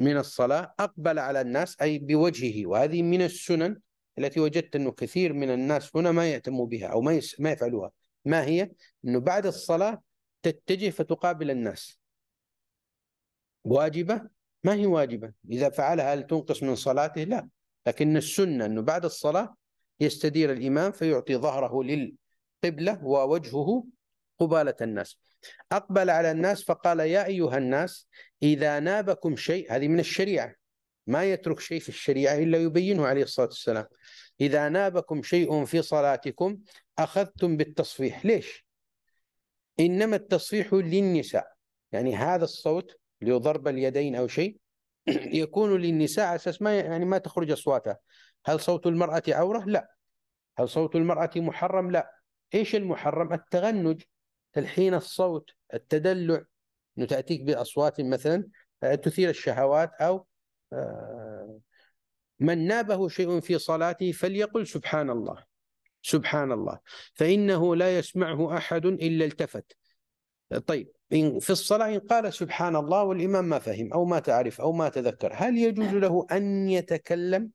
من الصلاه اقبل على الناس اي بوجهه وهذه من السنن التي وجدت انه كثير من الناس هنا ما يهتموا بها او ما ما يفعلوها ما هي؟ انه بعد الصلاه تتجه فتقابل الناس واجبه ما هي واجبة إذا فعلها هل تنقص من صلاته لا لكن السنة أنه بعد الصلاة يستدير الإمام فيعطي ظهره للقبلة ووجهه قبالة الناس أقبل على الناس فقال يا أيها الناس إذا نابكم شيء هذه من الشريعة ما يترك شيء في الشريعة إلا يبينه عليه الصلاة والسلام إذا نابكم شيء في صلاتكم أخذتم بالتصفيح ليش؟ إنما التصفيح للنساء يعني هذا الصوت لضرب اليدين أو شيء يكون للنساء على أساس ما يعني ما تخرج أصواتها هل صوت المرأة عورة؟ لا هل صوت المرأة محرم؟ لا إيش المحرم؟ التغنج تلحين الصوت التدلع أنه تأتيك بأصوات مثلا آه، تثير الشهوات أو آه، من نابه شيء في صلاته فليقل سبحان الله سبحان الله فإنه لا يسمعه أحد إلا التفت طيب في الصلاة إن قال سبحان الله والإمام ما فهم أو ما تعرف أو ما تذكر هل يجوز نعم. له أن يتكلم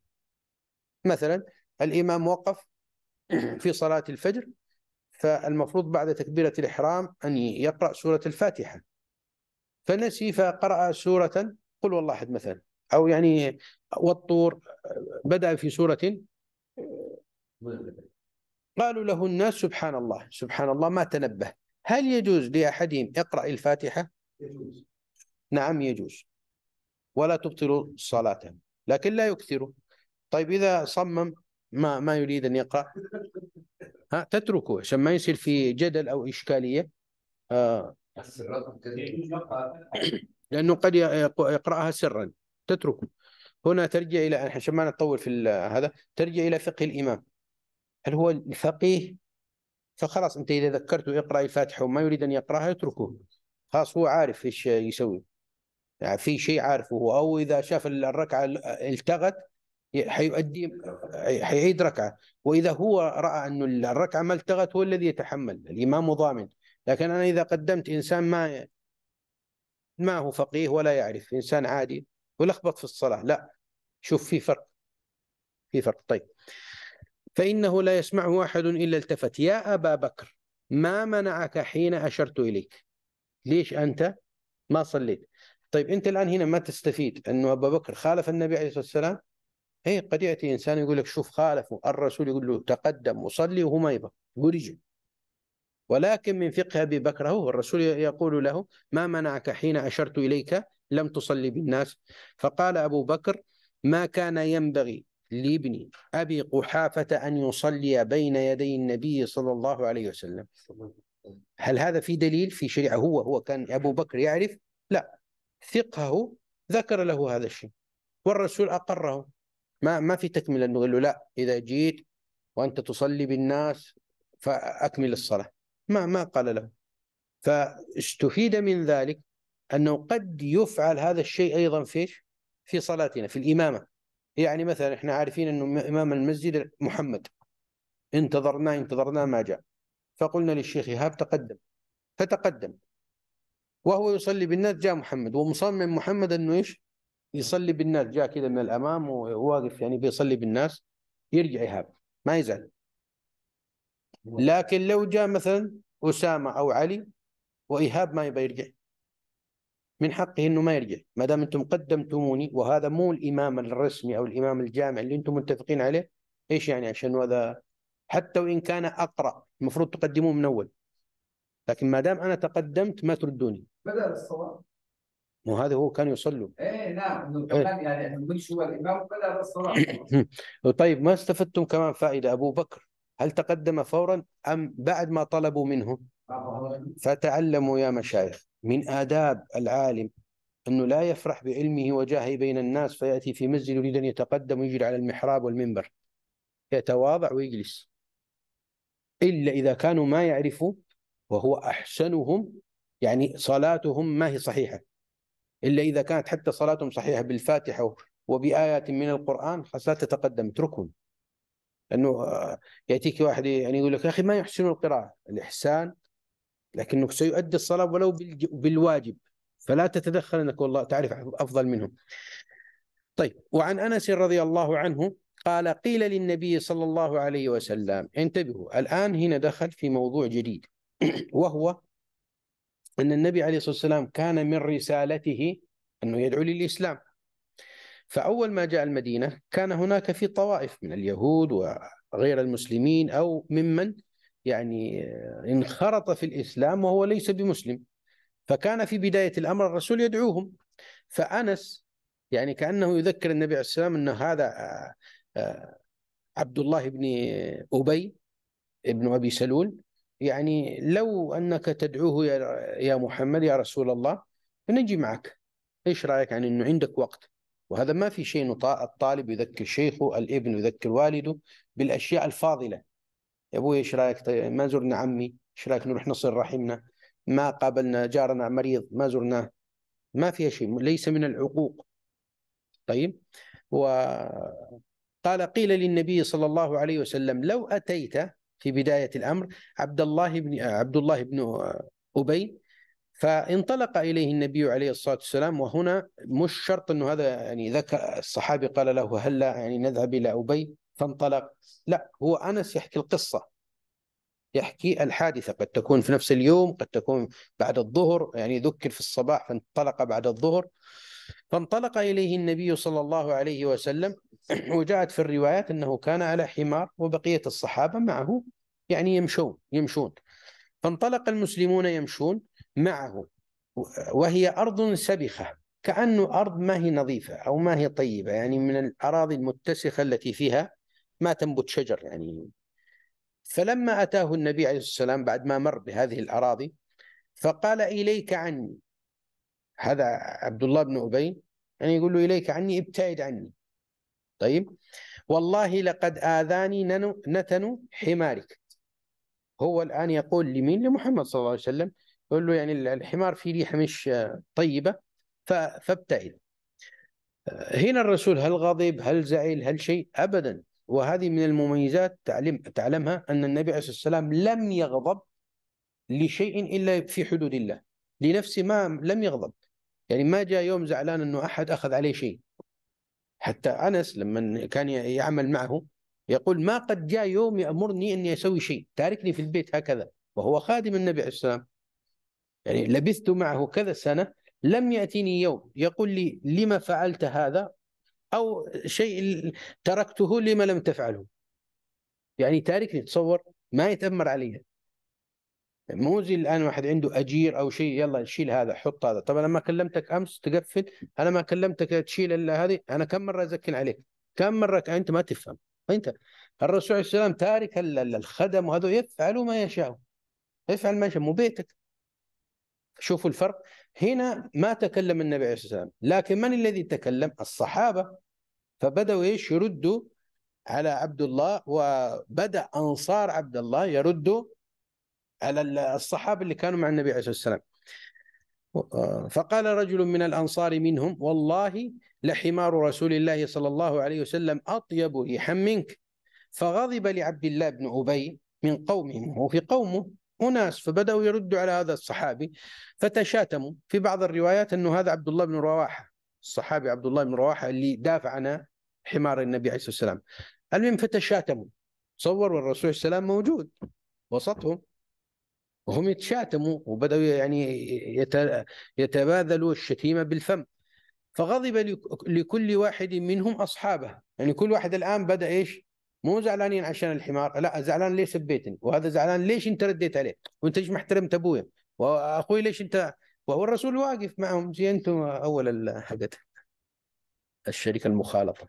مثلا الإمام وقف في صلاة الفجر فالمفروض بعد تكبيرة الإحرام أن يقرأ سورة الفاتحة فنسي فقرأ سورة قل والله أحد مثلا أو يعني والطور بدأ في سورة قالوا له الناس سبحان الله سبحان الله ما تنبه هل يجوز لأحدهم اقرأ الفاتحة؟ يجوز نعم يجوز ولا تبطل صلاة لكن لا يكثر طيب إذا صمم ما ما يريد أن يقرأ ها تتركه عشان ما يصير في جدل أو إشكالية آه. لأنه قد يقرأها سرا تتركه هنا ترجع إلى عشان ما نطول في هذا ترجع إلى فقه الإمام هل هو الفقيه فخلاص انت اذا ذكرته اقرا الفاتحه وما يريد ان يقراها يتركه خلاص هو عارف ايش يسوي يعني في شيء عارفه هو او اذا شاف الركعه التغت حيؤدي حيعيد ركعه واذا هو راى انه الركعه ما التغت هو الذي يتحمل الامام ضامن لكن انا اذا قدمت انسان ما ما هو فقيه ولا يعرف انسان عادي ولخبط في الصلاه لا شوف في فرق في فرق طيب فإنه لا يسمعه أحد إلا التفت يا أبا بكر ما منعك حين أشرت إليك ليش أنت ما صليت طيب أنت الآن هنا ما تستفيد أنه أبا بكر خالف النبي عليه الصلاة والسلام هي إيه، قد يأتي إنسان يقول لك شوف خالف الرسول يقول له تقدم وصلي وهو ما يبقى يقول يجي ولكن من فقه أبي بكر هو الرسول يقول له ما منعك حين أشرت إليك لم تصلي بالناس فقال أبو بكر ما كان ينبغي لابن أبي قحافة أن يصلي بين يدي النبي صلى الله عليه وسلم هل هذا في دليل في شريعة هو هو كان أبو بكر يعرف لا فقهه ذكر له هذا الشيء والرسول أقره ما ما في تكملة أنه يقول له لا إذا جيت وأنت تصلي بالناس فأكمل الصلاة ما ما قال له فاستفيد من ذلك أنه قد يفعل هذا الشيء أيضا في في صلاتنا في الإمامة يعني مثلا احنا عارفين انه امام المسجد محمد انتظرناه انتظرناه ما جاء فقلنا للشيخ ايهاب تقدم فتقدم وهو يصلي بالناس جاء محمد ومصمم محمد انه ايش؟ يصلي بالناس جاء كذا من الامام وواقف يعني بيصلي بالناس يرجع ايهاب ما يزعل لكن لو جاء مثلا اسامه او علي وايهاب ما يبغى يرجع من حقه انه ما يرجع ما دام انتم قدمتموني وهذا مو الامام الرسمي او الامام الجامع اللي انتم متفقين عليه ايش يعني عشان هذا حتى وان كان اقرا المفروض تقدموه من اول لكن ما دام انا تقدمت ما تردوني بدل الصواب مو هذا هو كان يصلوا ايه نعم إيه. يعني مش هو الامام بدل الصلاه طيب ما استفدتم كمان فائده ابو بكر هل تقدم فورا ام بعد ما طلبوا منه فتعلموا يا مشايخ من آداب العالم أنه لا يفرح بعلمه وجاهه بين الناس فيأتي في مسجد يريد أن يتقدم ويجري على المحراب والمنبر يتواضع ويجلس إلا إذا كانوا ما يعرفوا وهو أحسنهم يعني صلاتهم ما هي صحيحة إلا إذا كانت حتى صلاتهم صحيحة بالفاتحة وبآيات من القرآن فلا تتقدم اتركهم أنه آه، يأتيك واحد يعني يقول لك يا أخي ما يحسن القراءة الإحسان لكنك سيؤدي الصلاة ولو بالواجب فلا تتدخل أنك والله تعرف أفضل منهم طيب وعن أنس رضي الله عنه قال قيل للنبي صلى الله عليه وسلم انتبهوا الآن هنا دخل في موضوع جديد وهو أن النبي عليه الصلاة والسلام كان من رسالته أنه يدعو للإسلام فأول ما جاء المدينة كان هناك في طوائف من اليهود وغير المسلمين أو ممن يعني انخرط في الإسلام وهو ليس بمسلم فكان في بداية الأمر الرسول يدعوهم فأنس يعني كأنه يذكر النبي عليه السلام أن هذا آه، آه، عبد الله بن أبي بن أبي سلول يعني لو أنك تدعوه يا محمد يا رسول الله نجي معك إيش رأيك يعني أنه عندك وقت وهذا ما في شيء الطالب يذكر شيخه الابن يذكر والده بالأشياء الفاضلة يا ابوي ايش رايك طيب يعني ما زرنا عمي ايش رايك نروح نصل رحمنا ما قابلنا جارنا مريض ما زرناه ما فيها شيء ليس من العقوق طيب وقال قيل للنبي صلى الله عليه وسلم لو اتيت في بدايه الامر عبد الله بن عبد الله بن ابي فانطلق اليه النبي عليه الصلاه والسلام وهنا مش شرط انه هذا يعني ذكر الصحابي قال له هلا هل يعني نذهب الى ابي فانطلق لا هو أنس يحكي القصة يحكي الحادثة قد تكون في نفس اليوم قد تكون بعد الظهر يعني ذكر في الصباح فانطلق بعد الظهر فانطلق إليه النبي صلى الله عليه وسلم وجاءت في الروايات أنه كان على حمار وبقية الصحابة معه يعني يمشون يمشون فانطلق المسلمون يمشون معه وهي أرض سبخة كأنه أرض ما هي نظيفة أو ما هي طيبة يعني من الأراضي المتسخة التي فيها ما تنبت شجر يعني فلما أتاه النبي عليه السلام بعد ما مر بهذه الأراضي فقال إليك عني هذا عبد الله بن أبي يعني يقول له إليك عني ابتعد عني طيب والله لقد آذاني نتن حمارك هو الآن يقول لمين لمحمد صلى الله عليه وسلم يقول له يعني الحمار في ريحة مش طيبة فابتعد هنا الرسول هل غضب هل زعل هل شيء أبدا وهذه من المميزات تعلم تعلمها أن النبي عليه الصلاة والسلام لم يغضب لشيء إلا في حدود الله لنفسه ما لم يغضب يعني ما جاء يوم زعلان أنه أحد أخذ عليه شيء حتى أنس لما كان يعمل معه يقول ما قد جاء يوم يأمرني أني أسوي شيء تاركني في البيت هكذا وهو خادم النبي عليه السلام يعني لبثت معه كذا سنة لم يأتني يوم يقول لي لما فعلت هذا أو شيء تركته لما لم تفعله يعني تاركني تصور ما يتأمر علي مو زي الان واحد عنده اجير او شيء يلا شيل هذا حط هذا طب انا ما كلمتك امس تقفل انا ما كلمتك تشيل الا هذه انا كم مره ازكن عليك كم مره انت ما تفهم انت الرسول عليه السلام تارك الخدم وهذا يفعل ما يشاء يفعل ما يشاء مو بيتك شوفوا الفرق هنا ما تكلم النبي عليه الصلاه والسلام لكن من الذي تكلم الصحابه فبداوا ايش يردوا على عبد الله وبدا انصار عبد الله يردوا على الصحابه اللي كانوا مع النبي عليه الصلاه والسلام فقال رجل من الانصار منهم والله لحمار رسول الله صلى الله عليه وسلم اطيب ريحا منك فغضب لعبد الله بن ابي من قومه وفي قومه أناس فبدأوا يردوا على هذا الصحابي فتشاتموا في بعض الروايات أنه هذا عبد الله بن رواحة الصحابي عبد الله بن رواحة اللي دافع عن حمار النبي عليه الصلاة والسلام المهم فتشاتموا تصور والرسول عليه السلام موجود وسطهم وهم يتشاتموا وبدأوا يعني يتبادلوا الشتيمة بالفم فغضب لكل واحد منهم أصحابه يعني كل واحد الآن بدأ إيش مو زعلانين عشان الحمار لا زعلان ليش سبيتني وهذا زعلان ليش انت رديت عليه وانت ليش ما احترمت ابويا واخوي ليش انت وهو الرسول واقف معهم زي انتم اول حقت الشركه المخالطه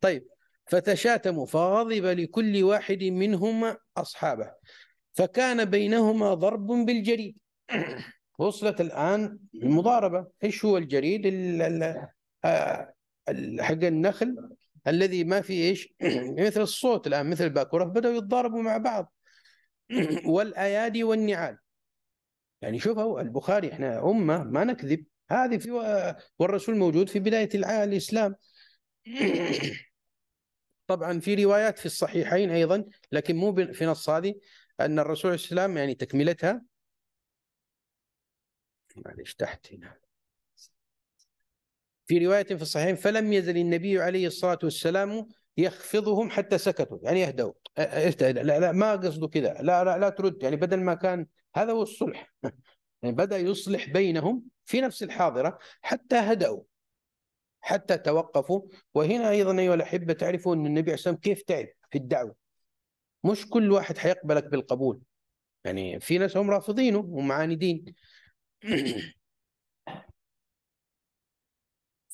طيب فتشاتموا فغضب لكل واحد منهما اصحابه فكان بينهما ضرب بالجريد وصلت الان المضاربه ايش هو الجريد آه، حق النخل الذي ما في ايش مثل الصوت الان مثل الباكوره بداوا يتضاربوا مع بعض والايادي والنعال يعني شوفوا البخاري احنا امه ما نكذب هذه في والرسول موجود في بدايه الاسلام طبعا في روايات في الصحيحين ايضا لكن مو في نص هذه ان الرسول الاسلام يعني تكملتها معلش تحت هنا في رواية في الصحيحين فلم يزل النبي عليه الصلاة والسلام يخفضهم حتى سكتوا يعني يهدوا لا, لا ما قصده كذا لا, لا لا ترد يعني بدل ما كان هذا هو الصلح يعني بدأ يصلح بينهم في نفس الحاضرة حتى هدأوا حتى توقفوا وهنا أيضا أيها الأحبة تعرفوا أن النبي عليه الصلاة والسلام كيف تعب في الدعوة مش كل واحد حيقبلك بالقبول يعني في ناس هم رافضينه ومعاندين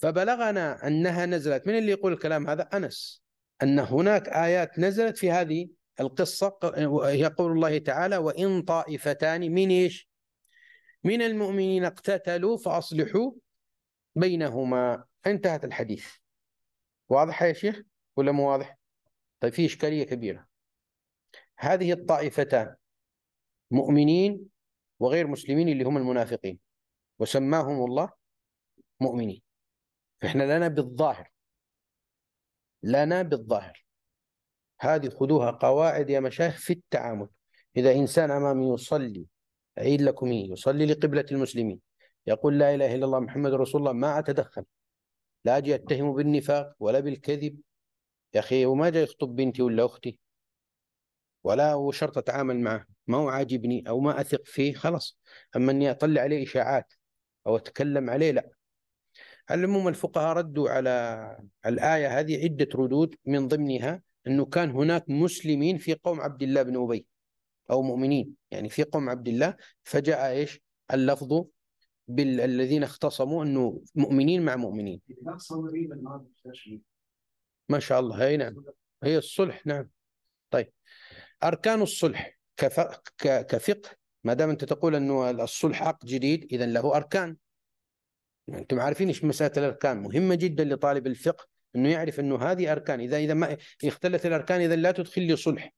فبلغنا انها نزلت من اللي يقول الكلام هذا انس ان هناك ايات نزلت في هذه القصه يقول الله تعالى وان طائفتان من ايش؟ من المؤمنين اقتتلوا فاصلحوا بينهما انتهت الحديث واضح يا شيخ ولا مو واضح؟ طيب في اشكاليه كبيره هذه الطائفتان مؤمنين وغير مسلمين اللي هم المنافقين وسماهم الله مؤمنين فإحنا لنا بالظاهر لنا بالظاهر هذه خذوها قواعد يا مشايخ في التعامل إذا إنسان أمامي يصلي أعيد لكم إيه؟ يصلي لقبلة المسلمين يقول لا إله إلا الله محمد رسول الله ما أتدخل لا أجي أتهمه بالنفاق ولا بالكذب يا أخي وما جاي يخطب بنتي ولا أختي ولا هو شرط أتعامل معه ما هو عاجبني أو ما أثق فيه خلاص أما أني أطلع عليه إشاعات أو أتكلم عليه لا هل الفقهاء ردوا على الآية هذه عدة ردود من ضمنها أنه كان هناك مسلمين في قوم عبد الله بن أبي أو مؤمنين يعني في قوم عبد الله فجاء إيش اللفظ بالذين اختصموا أنه مؤمنين مع مؤمنين ما شاء الله هي نعم هي الصلح نعم طيب أركان الصلح كفقه ما دام أنت تقول أنه الصلح عقد جديد إذا له أركان يعني انتم عارفين ايش مساله الاركان مهمه جدا لطالب الفقه انه يعرف انه هذه اركان اذا اذا ما اختلت الاركان اذا لا تدخل لي صلح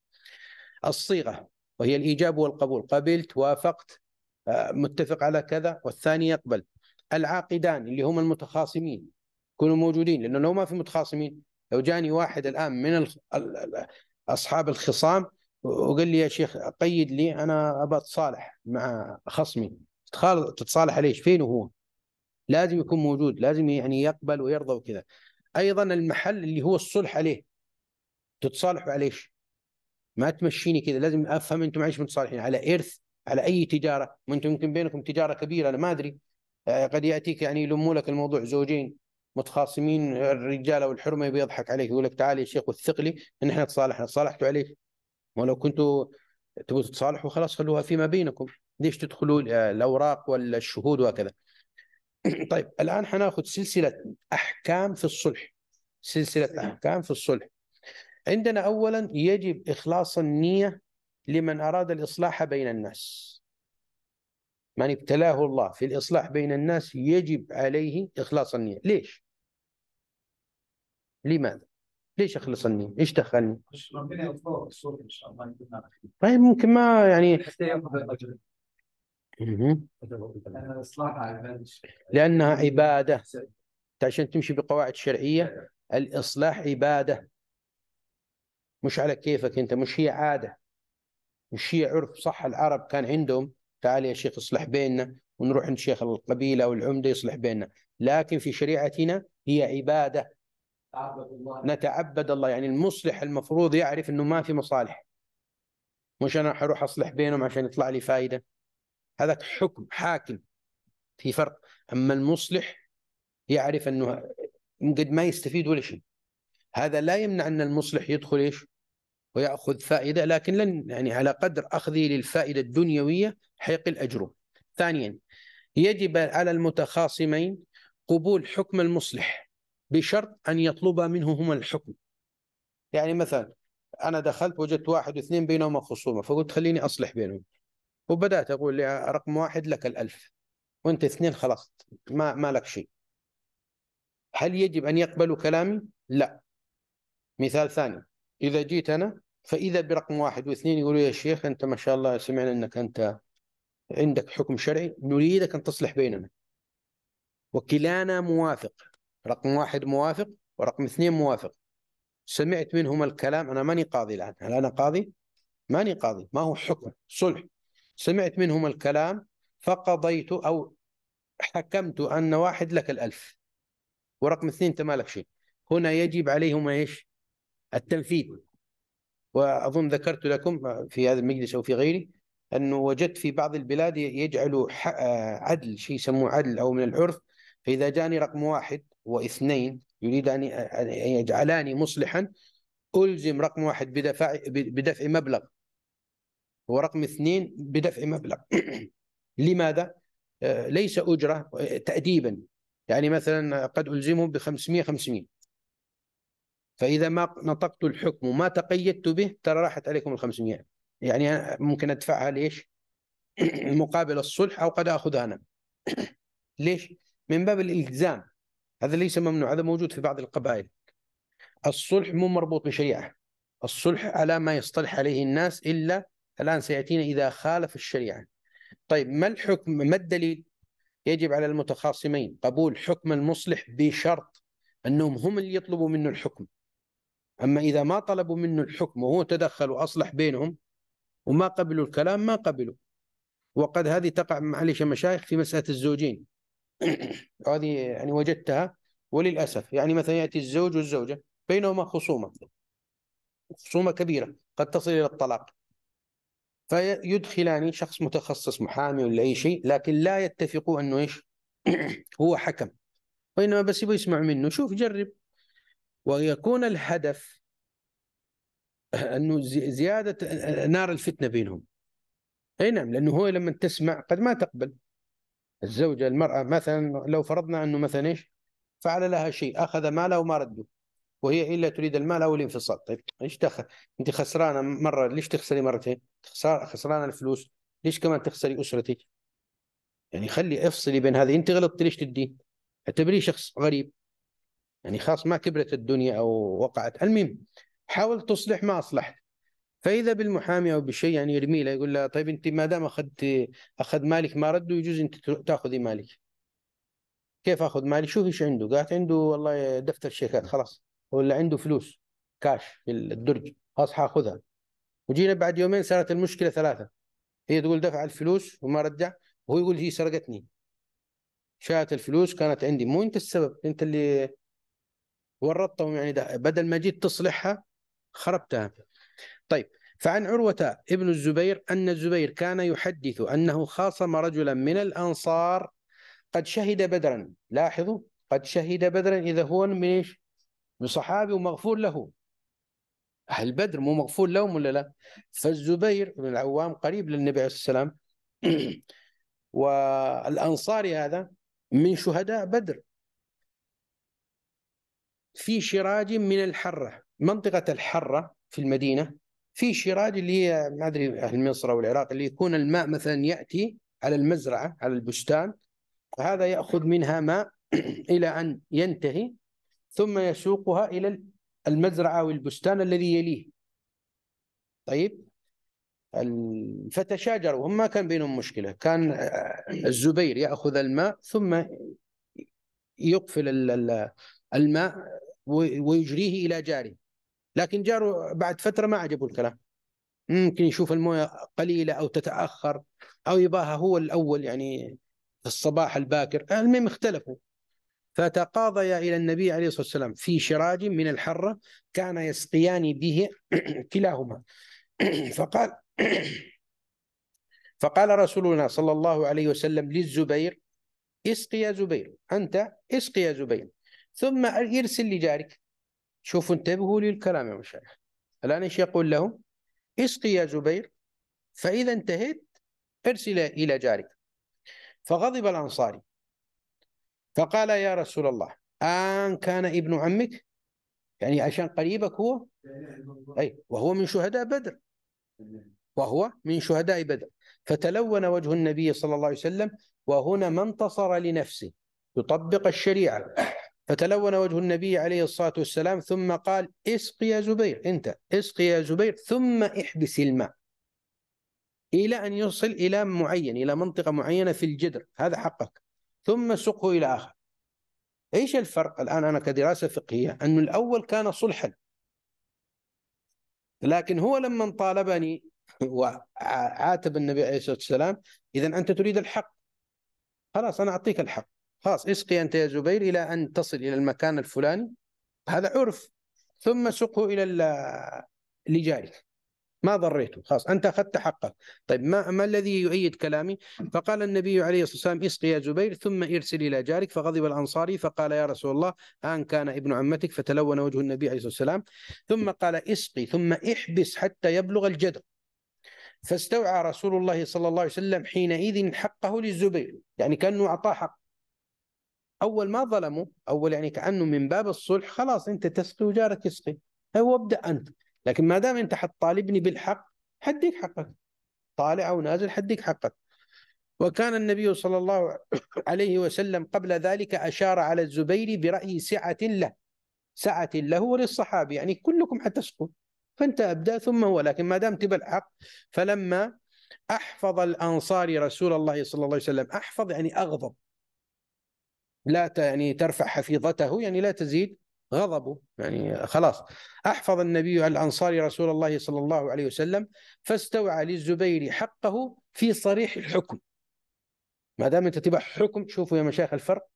الصيغه وهي الايجاب والقبول قبلت وافقت آه، متفق على كذا والثاني يقبل العاقدان اللي هم المتخاصمين يكونوا موجودين لانه لو ما في متخاصمين لو جاني واحد الان من اصحاب الخصام وقال لي يا شيخ قيد لي انا ابى اتصالح مع خصمي تتصالح ليش فين هو؟ لازم يكون موجود لازم يعني يقبل ويرضى وكذا ايضا المحل اللي هو الصلح عليه تتصالحوا عليه ما تمشيني كذا لازم افهم انتم عايش متصالحين على ارث على اي تجاره ما انتم يمكن بينكم تجاره كبيره انا ما ادري آه، قد ياتيك يعني يلموا لك الموضوع زوجين متخاصمين الرجال او الحرمه يبي يضحك عليك يقول لك تعال يا شيخ وثق لي ان احنا تصالحنا تصالحتوا عليه ولو كنتوا تبغوا تتصالحوا خلاص خلوها فيما بينكم ليش تدخلوا الاوراق والشهود وهكذا طيب الآن حناخذ سلسلة أحكام في الصلح سلسلة نعم. أحكام في الصلح عندنا أولا يجب إخلاص النية لمن أراد الإصلاح بين الناس من ابتلاه الله في الإصلاح بين الناس يجب عليه إخلاص النية ليش؟ لماذا؟ ليش اخلص النية؟ ايش دخلني؟ ربنا ان شاء طيب ممكن ما يعني لأنها عبادة عشان تمشي بقواعد شرعية الإصلاح عبادة مش على كيفك أنت مش هي عادة مش هي عرف صح العرب كان عندهم تعال يا شيخ اصلح بيننا ونروح عند شيخ القبيلة والعمدة يصلح بيننا لكن في شريعتنا هي عبادة الله. نتعبد الله يعني المصلح المفروض يعرف أنه ما في مصالح مش أنا حروح أصلح بينهم عشان يطلع لي فايدة هذاك حكم حاكم في فرق اما المصلح يعرف انه قد ما يستفيد ولا شيء هذا لا يمنع ان المصلح يدخل ايش وياخذ فائده لكن لن يعني على قدر اخذه للفائده الدنيويه حيقل اجره ثانيا يجب على المتخاصمين قبول حكم المصلح بشرط ان يطلب منه هما الحكم يعني مثلا انا دخلت وجدت واحد واثنين بينهما خصومه فقلت خليني اصلح بينهم وبدات اقول رقم واحد لك الالف وانت اثنين خلاص ما ما لك شيء هل يجب ان يقبلوا كلامي؟ لا مثال ثاني اذا جيت انا فاذا برقم واحد واثنين يقولوا يا شيخ انت ما شاء الله سمعنا انك انت عندك حكم شرعي نريدك ان تصلح بيننا وكلانا موافق رقم واحد موافق ورقم اثنين موافق سمعت منهم الكلام انا ماني قاضي الان هل انا قاضي؟ ماني قاضي ما هو حكم صلح سمعت منهم الكلام فقضيت أو حكمت أن واحد لك الألف ورقم اثنين أنت مالك شيء هنا يجب عليهما إيش التنفيذ وأظن ذكرت لكم في هذا المجلس أو في غيره أنه وجدت في بعض البلاد يجعلوا عدل شيء يسموه عدل أو من العرف فإذا جاني رقم واحد واثنين يريد أن يجعلاني مصلحا ألزم رقم واحد بدفع, بدفع مبلغ ورقم اثنين بدفع مبلغ لماذا؟ آه، ليس أجرة آه، تأديبا يعني مثلا قد ألزمهم ب 500 500 فإذا ما نطقت الحكم وما تقيدت به ترى راحت عليكم ال 500 يعني ممكن أدفعها ليش؟ مقابل الصلح أو قد أخذها أنا ليش؟ من باب الإلزام هذا ليس ممنوع هذا موجود في بعض القبائل الصلح مو مربوط بشريعة الصلح على ما يصطلح عليه الناس إلا الآن سيأتينا إذا خالف الشريعة طيب ما الحكم ما الدليل يجب على المتخاصمين قبول حكم المصلح بشرط أنهم هم اللي يطلبوا منه الحكم أما إذا ما طلبوا منه الحكم وهو تدخل وأصلح بينهم وما قبلوا الكلام ما قبلوا وقد هذه تقع معلش يا مشايخ في مسألة الزوجين هذه يعني وجدتها وللأسف يعني مثلا يأتي الزوج والزوجة بينهما خصومة خصومة كبيرة قد تصل إلى الطلاق فيدخلاني شخص متخصص محامي ولا اي شيء لكن لا يتفقوا انه ايش هو حكم وانما بس يبغى يسمع منه شوف جرب ويكون الهدف انه زياده نار الفتنه بينهم اي نعم لانه هو لما تسمع قد ما تقبل الزوجه المراه مثلا لو فرضنا انه مثلا ايش فعل لها شيء اخذ مالها وما رده وهي الا تريد المال او الانفصال طيب ايش دخل انت خسرانه مره ليش تخسري مرتين خسرانه الفلوس ليش كمان تخسري اسرتك يعني خلي افصلي بين هذه انت غلطت ليش تدين اعتبريه شخص غريب يعني خلاص ما كبرت الدنيا او وقعت المهم حاول تصلح ما اصلحت فاذا بالمحامي او بشيء يعني يرمي له يقول له طيب انت ما دام اخذت اخذ مالك ما رده يجوز انت تاخذي مالك كيف اخذ مالي شوف ايش عنده قالت عنده والله دفتر شيكات خلاص هو اللي عنده فلوس كاش في الدرج خلاص حاخذها وجينا بعد يومين صارت المشكله ثلاثه هي تقول دفع الفلوس وما رجع وهو يقول هي سرقتني شاءت الفلوس كانت عندي مو انت السبب انت اللي ورطتهم يعني ده بدل ما جيت تصلحها خربتها طيب فعن عروة ابن الزبير أن الزبير كان يحدث أنه خاصم رجلا من الأنصار قد شهد بدرا لاحظوا قد شهد بدرا إذا هو من إيش من صحابي ومغفور له أهل بدر مو مغفور لهم ولا لا فالزبير بن العوام قريب للنبي عليه الصلاة والسلام والأنصاري هذا من شهداء بدر في شراج من الحرة منطقة الحرة في المدينة في شراج اللي هي ما أدري أهل مصر أو العراق اللي يكون الماء مثلا يأتي على المزرعة على البستان فهذا يأخذ منها ماء إلى أن ينتهي ثم يسوقها إلى المزرعة أو البستان الذي يليه طيب فتشاجروا هم ما كان بينهم مشكلة كان آه، الزبير يأخذ الماء ثم يقفل الماء ويجريه إلى جاره لكن جاره بعد فترة ما عجبه الكلام ممكن يشوف المويه قليله او تتاخر او يباها هو الاول يعني الصباح الباكر المهم اختلفوا فتقاضيا إلى النبي عليه الصلاة والسلام في شراج من الحرة كان يسقيان به كلاهما فقال فقال رسولنا صلى الله عليه وسلم للزبير اسقي يا زبير أنت اسقي يا زبير ثم ارسل لجارك شوفوا انتبهوا للكلام يا مشايخ الآن ايش يقول له اسقي يا زبير فإذا انتهيت ارسل إلى جارك فغضب الأنصاري فقال يا رسول الله أن كان ابن عمك يعني عشان قريبك هو أي وهو من شهداء بدر وهو من شهداء بدر فتلون وجه النبي صلى الله عليه وسلم وهنا ما انتصر لنفسه يطبق الشريعة فتلون وجه النبي عليه الصلاة والسلام ثم قال اسقي يا زبير أنت اسقي يا زبير ثم احبس الماء إلى أن يصل إلى معين إلى منطقة معينة في الجدر هذا حقك ثم سقه إلى آخر إيش الفرق الآن أنا كدراسة فقهية أن الأول كان صلحا لكن هو لما طالبني وعاتب النبي عليه الصلاة والسلام إذا أنت تريد الحق خلاص أنا أعطيك الحق خلاص اسقي أنت يا زبير إلى أن تصل إلى المكان الفلاني هذا عرف ثم سقه إلى لجارك ما ضريته خلاص أنت أخذت حقك طيب ما, ما الذي يؤيد كلامي فقال النبي عليه الصلاة والسلام اسقي يا زبير ثم ارسل إلى جارك فغضب الأنصاري فقال يا رسول الله أن كان ابن عمتك فتلون وجه النبي عليه الصلاة والسلام ثم قال اسقي ثم احبس حتى يبلغ الجدر فاستوعى رسول الله صلى الله عليه وسلم حينئذ حقه للزبير يعني كأنه أعطاه حق أول ما ظلمه أول يعني كأنه من باب الصلح خلاص أنت تسقي وجارك يسقي هو ابدأ أنت لكن ما دام انت حتطالبني بالحق حديك حقك طالع او نازل حديك حقك وكان النبي صلى الله عليه وسلم قبل ذلك اشار على الزبير براي سعه له سعه له وللصحابه يعني كلكم حتسقط فانت ابدا ثم هو لكن ما دام تبى الحق فلما احفظ الانصار رسول الله صلى الله عليه وسلم احفظ يعني اغضب لا يعني ترفع حفيظته يعني لا تزيد غضبوا يعني خلاص أحفظ النبي على الأنصاري رسول الله صلى الله عليه وسلم فاستوعى للزبير حقه في صريح الحكم ما دام أنت تبع حكم شوفوا يا مشايخ الفرق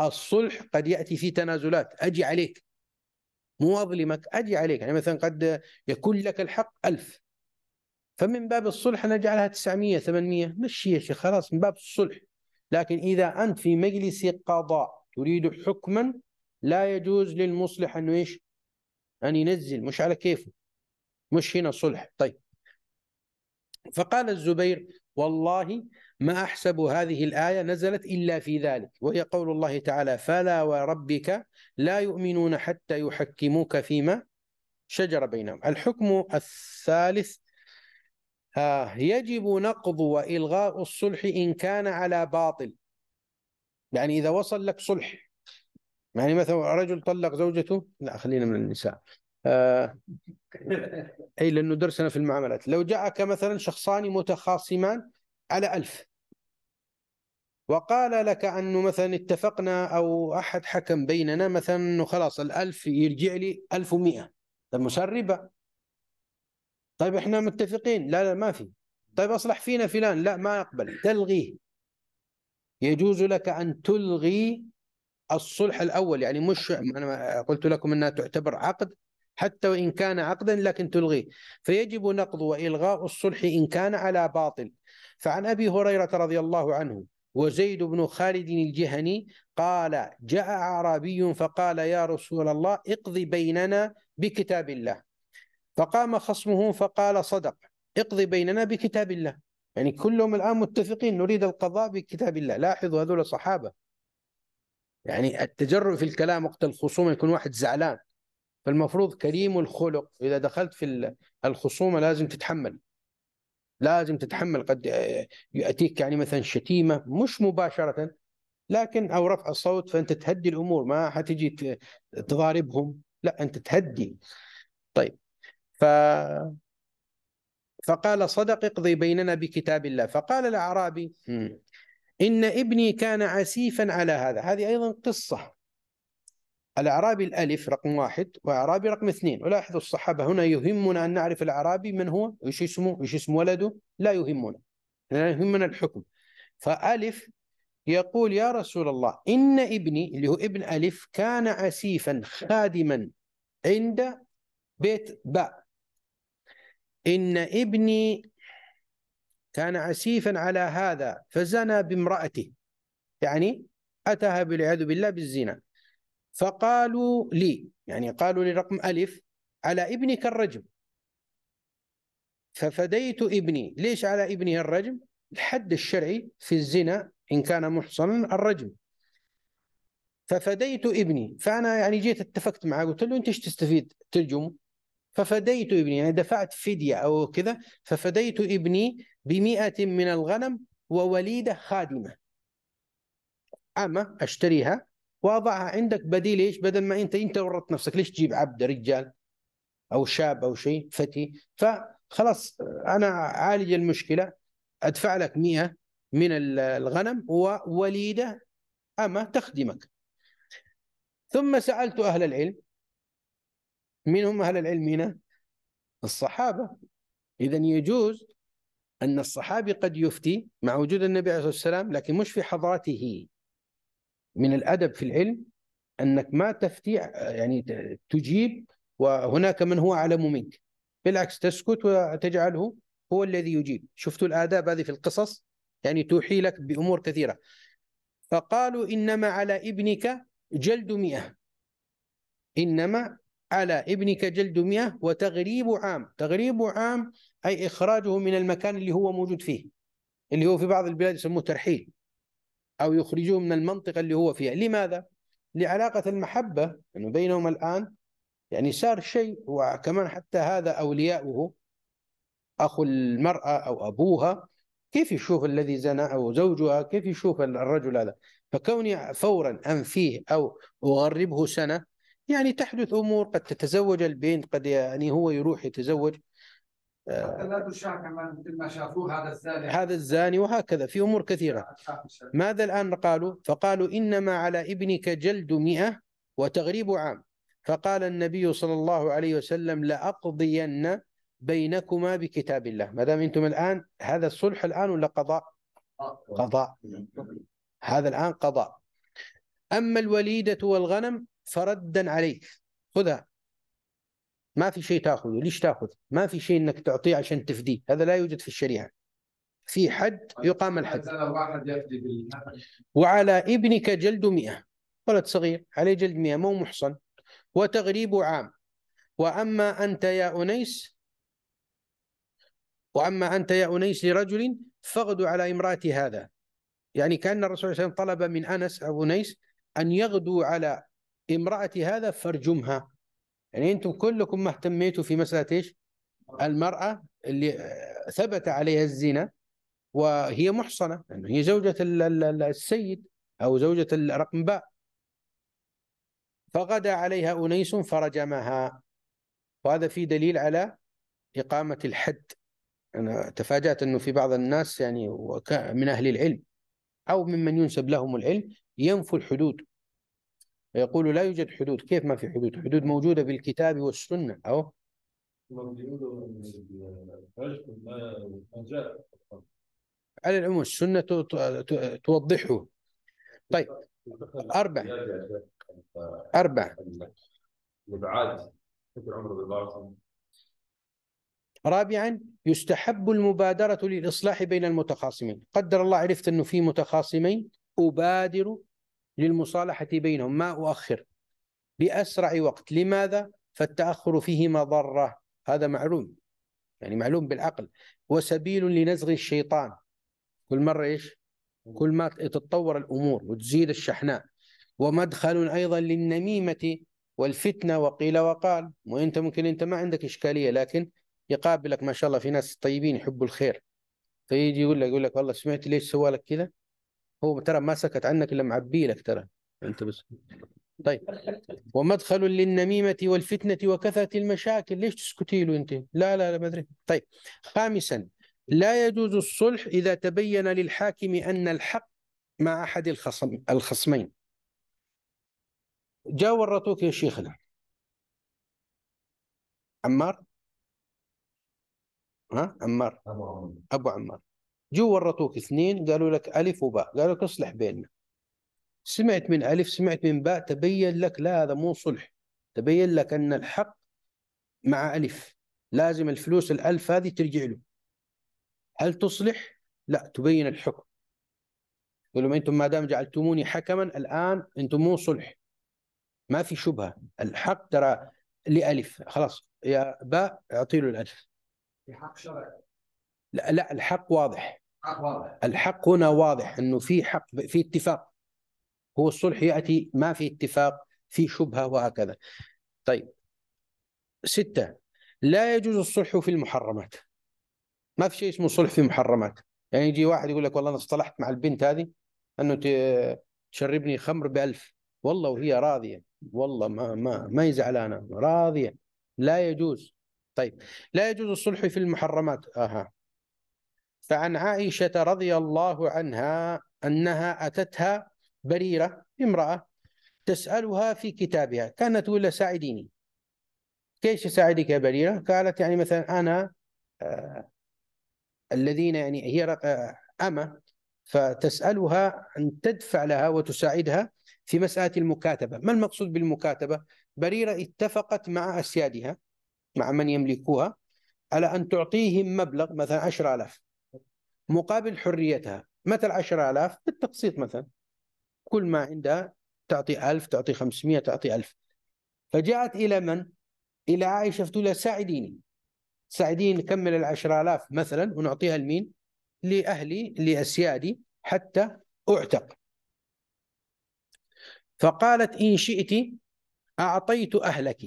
الصلح قد يأتي في تنازلات أجي عليك مو أظلمك أجي عليك يعني مثلا قد يكون لك الحق ألف فمن باب الصلح نجعلها 900 800 مشي يا شيخ خلاص من باب الصلح لكن إذا أنت في مجلس قضاء تريد حكما لا يجوز للمصلح انه ايش؟ ان ينزل مش على كيفه مش هنا صلح طيب فقال الزبير والله ما احسب هذه الايه نزلت الا في ذلك وهي قول الله تعالى فلا وربك لا يؤمنون حتى يحكموك فيما شجر بينهم الحكم الثالث آه، يجب نقض والغاء الصلح ان كان على باطل يعني اذا وصل لك صلح يعني مثلا رجل طلق زوجته لا خلينا من النساء آه اي لانه درسنا في المعاملات لو جاءك مثلا شخصان متخاصمان على ألف وقال لك أنه مثلا اتفقنا أو أحد حكم بيننا مثلا أنه خلاص الألف يرجع لي 1100 ومئة طيب مسربة طيب إحنا متفقين لا لا ما في طيب أصلح فينا فلان لا ما أقبل تلغيه يجوز لك أن تلغي الصلح الاول يعني مش انا قلت لكم انها تعتبر عقد حتى وان كان عقدا لكن تلغيه فيجب نقض والغاء الصلح ان كان على باطل فعن ابي هريره رضي الله عنه وزيد بن خالد الجهني قال جاء اعرابي فقال يا رسول الله اقضي بيننا بكتاب الله فقام خصمه فقال صدق اقضي بيننا بكتاب الله يعني كلهم الان متفقين نريد القضاء بكتاب الله لاحظوا هذول صحابه يعني التجرؤ في الكلام وقت الخصومه يكون واحد زعلان فالمفروض كريم الخلق اذا دخلت في الخصومه لازم تتحمل لازم تتحمل قد ياتيك يعني مثلا شتيمه مش مباشره لكن او رفع الصوت فانت تهدي الامور ما حتجي تضاربهم لا انت تهدي طيب ف فقال صدق اقضي بيننا بكتاب الله فقال الاعرابي إن ابني كان عسيفا على هذا هذه أيضا قصة الأعرابي الألف رقم واحد وأعرابي رقم اثنين ولاحظوا الصحابة هنا يهمنا أن نعرف الأعرابي من هو وش اسمه وش اسم ولده لا يهمنا لا يهمنا الحكم فألف يقول يا رسول الله إن ابني اللي هو ابن ألف كان عسيفا خادما عند بيت باء إن ابني كان عسيفا على هذا فزنى بامرأته يعني أتاها بالعياذ بالله بالزنا فقالوا لي يعني قالوا رقم ألف على ابنك الرجم ففديت ابني ليش على ابنه الرجم الحد الشرعي في الزنا إن كان محصنا الرجم ففديت ابني فأنا يعني جيت اتفقت معه قلت له أنت ايش تستفيد ترجم ففديت ابني يعني دفعت فدية أو كذا ففديت ابني بمئة من الغنم ووليدة خادمة أما أشتريها وأضعها عندك بديل إيش بدل ما أنت أنت ورطت نفسك ليش تجيب عبد رجال أو شاب أو شيء فتي فخلاص أنا أعالج المشكلة أدفع لك مئة من الغنم ووليدة أما تخدمك ثم سألت أهل العلم من هم أهل العلم هنا الصحابة إذا يجوز أن الصحابي قد يفتي مع وجود النبي عليه الصلاة والسلام لكن مش في حضرته من الأدب في العلم أنك ما تفتي يعني تجيب وهناك من هو أعلم منك بالعكس تسكت وتجعله هو الذي يجيب شفتوا الآداب هذه في القصص يعني توحي لك بأمور كثيرة فقالوا إنما على ابنك جلد مئة إنما على ابنك جلد مئة وتغريب عام تغريب عام أي إخراجه من المكان اللي هو موجود فيه اللي هو في بعض البلاد يسموه ترحيل أو يخرجوه من المنطقة اللي هو فيها لماذا؟ لعلاقة المحبة أنه يعني بينهم الآن يعني صار شيء وكمان حتى هذا أولياؤه أخو المرأة أو أبوها كيف يشوف الذي زنى أو زوجها كيف يشوف الرجل هذا فكوني فورا أنفيه أو أغربه سنة يعني تحدث امور قد تتزوج البنت قد يعني هو يروح يتزوج لا تشاع كمان مثل ما شافوه هذا الزاني هذا الزاني وهكذا في امور كثيره ماذا الان قالوا؟ فقالوا انما على ابنك جلد مئة وتغريب عام فقال النبي صلى الله عليه وسلم لاقضين بينكما بكتاب الله ما دام انتم الان هذا الصلح الان ولا قضاء؟ قضاء هذا الان قضاء اما الوليده والغنم فردا عليك خذها ما في شيء تاخذه ليش تاخذ ما في شيء انك تعطيه عشان تفديه هذا لا يوجد في الشريعه في حد يقام طيب، الحد وعلى ابنك جلد مئة ولد صغير عليه جلد مئة مو محصن وتغريب عام وأما أنت يا أنيس وأما أنت يا أنيس لرجل فاغد على امرأة هذا يعني كأن الرسول صلى الله عليه وسلم طلب من أنس أو أنيس أن يغدو على امرأتي هذا فرجمها يعني انتم كلكم ما اهتميتوا في مسألة ايش؟ المرأة اللي ثبت عليها الزنا وهي محصنة لأنه هي زوجة السيد أو زوجة الرقم باء فغدا عليها أنيس فرجمها وهذا في دليل على إقامة الحد أنا تفاجأت أنه في بعض الناس يعني من أهل العلم أو ممن ينسب لهم العلم ينفوا الحدود يقول لا يوجد حدود كيف ما في حدود حدود موجودة بالكتاب والسنة أو على العموم السنة توضحه طيب أربع أربع الإبعاد عمر رابعا يستحب المبادرة للإصلاح بين المتخاصمين قدر الله عرفت أنه في متخاصمين أبادر للمصالحة بينهم ما أؤخر بأسرع وقت لماذا؟ فالتأخر فيه مضرة هذا معلوم يعني معلوم بالعقل وسبيل لنزغ الشيطان كل مرة إيش؟ كل ما تتطور الأمور وتزيد الشحناء ومدخل أيضا للنميمة والفتنة وقيل وقال وأنت ممكن أنت ما عندك إشكالية لكن يقابلك ما شاء الله في ناس طيبين يحبوا الخير فيجي يقول لك يقول لك والله سمعت ليش سوالك كذا؟ هو ترى ما سكت عنك الا معبي لك ترى انت بس طيب ومدخل للنميمة والفتنة وكثرة المشاكل ليش تسكتي له أنت لا لا لا ما أدري طيب خامسا لا يجوز الصلح إذا تبين للحاكم أن الحق مع أحد الخصم الخصمين جاء ورطوك يا شيخنا عمار ها عمار أبو عمار جو ورطوك اثنين قالوا لك ألف وباء قالوا لك اصلح بيننا سمعت من ألف سمعت من باء تبين لك لا هذا مو صلح تبين لك أن الحق مع ألف لازم الفلوس الألف هذه ترجع له هل تصلح؟ لا تبين الحكم يقول لهم أنتم ما دام جعلتموني حكما الآن أنتم مو صلح ما في شبهة الحق ترى لألف خلاص يا باء أعطي له الألف في حق شرعي لا لا الحق واضح الحق هنا واضح انه في حق في اتفاق هو الصلح ياتي ما في اتفاق في شبهه وهكذا طيب سته لا يجوز الصلح في المحرمات ما في شيء اسمه صلح في محرمات يعني يجي واحد يقول لك والله انا اصطلحت مع البنت هذه انه تشربني خمر بألف والله وهي راضيه والله ما ما ما هي زعلانه راضيه لا يجوز طيب لا يجوز الصلح في المحرمات اها فعن عائشة رضي الله عنها أنها أتتها بريرة امرأة تسألها في كتابها كانت تقول ساعديني كيف ساعدك يا بريرة قالت يعني مثلا أنا آه الذين يعني هي آه، أما فتسألها أن تدفع لها وتساعدها في مسألة المكاتبة ما المقصود بالمكاتبة بريرة اتفقت مع أسيادها مع من يملكوها على أن تعطيهم مبلغ مثلا 10000 مقابل حريتها مثل 10000 بالتقسيط مثلا كل ما عندها تعطي 1000 تعطي 500 تعطي 1000 فجاءت إلى من؟ إلى عائشة فتقول لها ساعديني ساعديني نكمل العشرة 10000 مثلا ونعطيها لمين؟ لأهلي لأسيادي حتى أعتق فقالت إن شئت أعطيت أهلك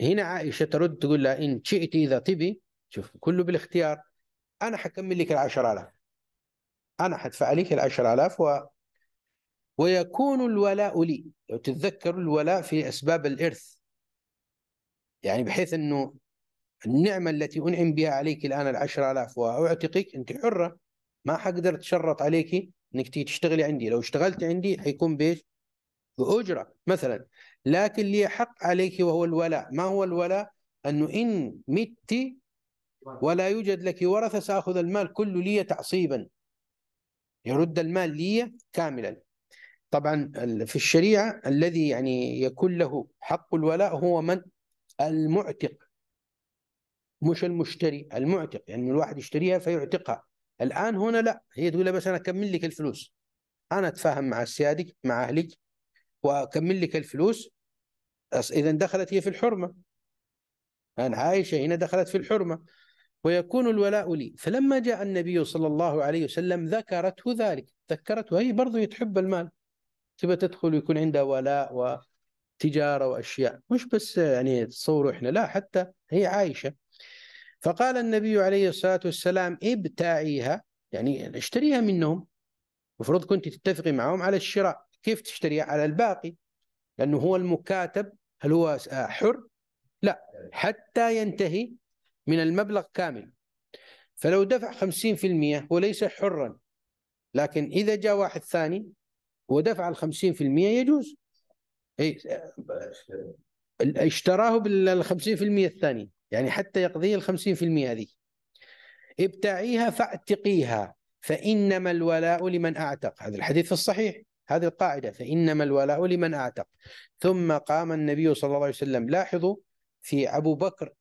هنا عائشة ترد تقول لها إن شئت إذا تبي شوف كله بالاختيار انا حكمل لك ال 10000 انا حدفع لك ال 10000 و... ويكون الولاء لي لو تتذكروا الولاء في اسباب الارث يعني بحيث انه النعمه التي انعم بها عليك الان ال 10000 واعتقك انت حره ما حقدر اتشرط عليك انك تيجي تشتغلي عندي لو اشتغلت عندي حيكون بايش؟ باجره مثلا لكن لي حق عليك وهو الولاء ما هو الولاء؟ انه ان متي ولا يوجد لك ورثة سأخذ المال كله لي تعصيبا يرد المال لي كاملا طبعا في الشريعة الذي يعني يكون له حق الولاء هو من المعتق مش المشتري المعتق يعني الواحد يشتريها فيعتقها الآن هنا لا هي تقول بس أنا أكمل لك الفلوس أنا أتفاهم مع سيادك مع أهلك وأكمل لك الفلوس إذا دخلت هي في الحرمة أنا عايشة هنا دخلت في الحرمة ويكون الولاء لي فلما جاء النبي صلى الله عليه وسلم ذكرته ذلك ذكرته هي برضو تحب المال تبى تدخل ويكون عندها ولاء وتجارة وأشياء مش بس يعني تصوروا إحنا لا حتى هي عايشة فقال النبي عليه الصلاة والسلام ابتاعيها يعني اشتريها منهم المفروض كنت تتفقي معهم على الشراء كيف تشتريها على الباقي لأنه هو المكاتب هل هو حر لا حتى ينتهي من المبلغ كامل فلو دفع 50% هو ليس حرا لكن إذا جاء واحد ثاني ودفع ال 50% يجوز اشتراه بال 50% الثاني يعني حتى يقضي ال 50% هذه ابتعيها فاعتقيها فإنما الولاء لمن أعتق هذا الحديث الصحيح هذه القاعدة فإنما الولاء لمن أعتق ثم قام النبي صلى الله عليه وسلم لاحظوا في أبو بكر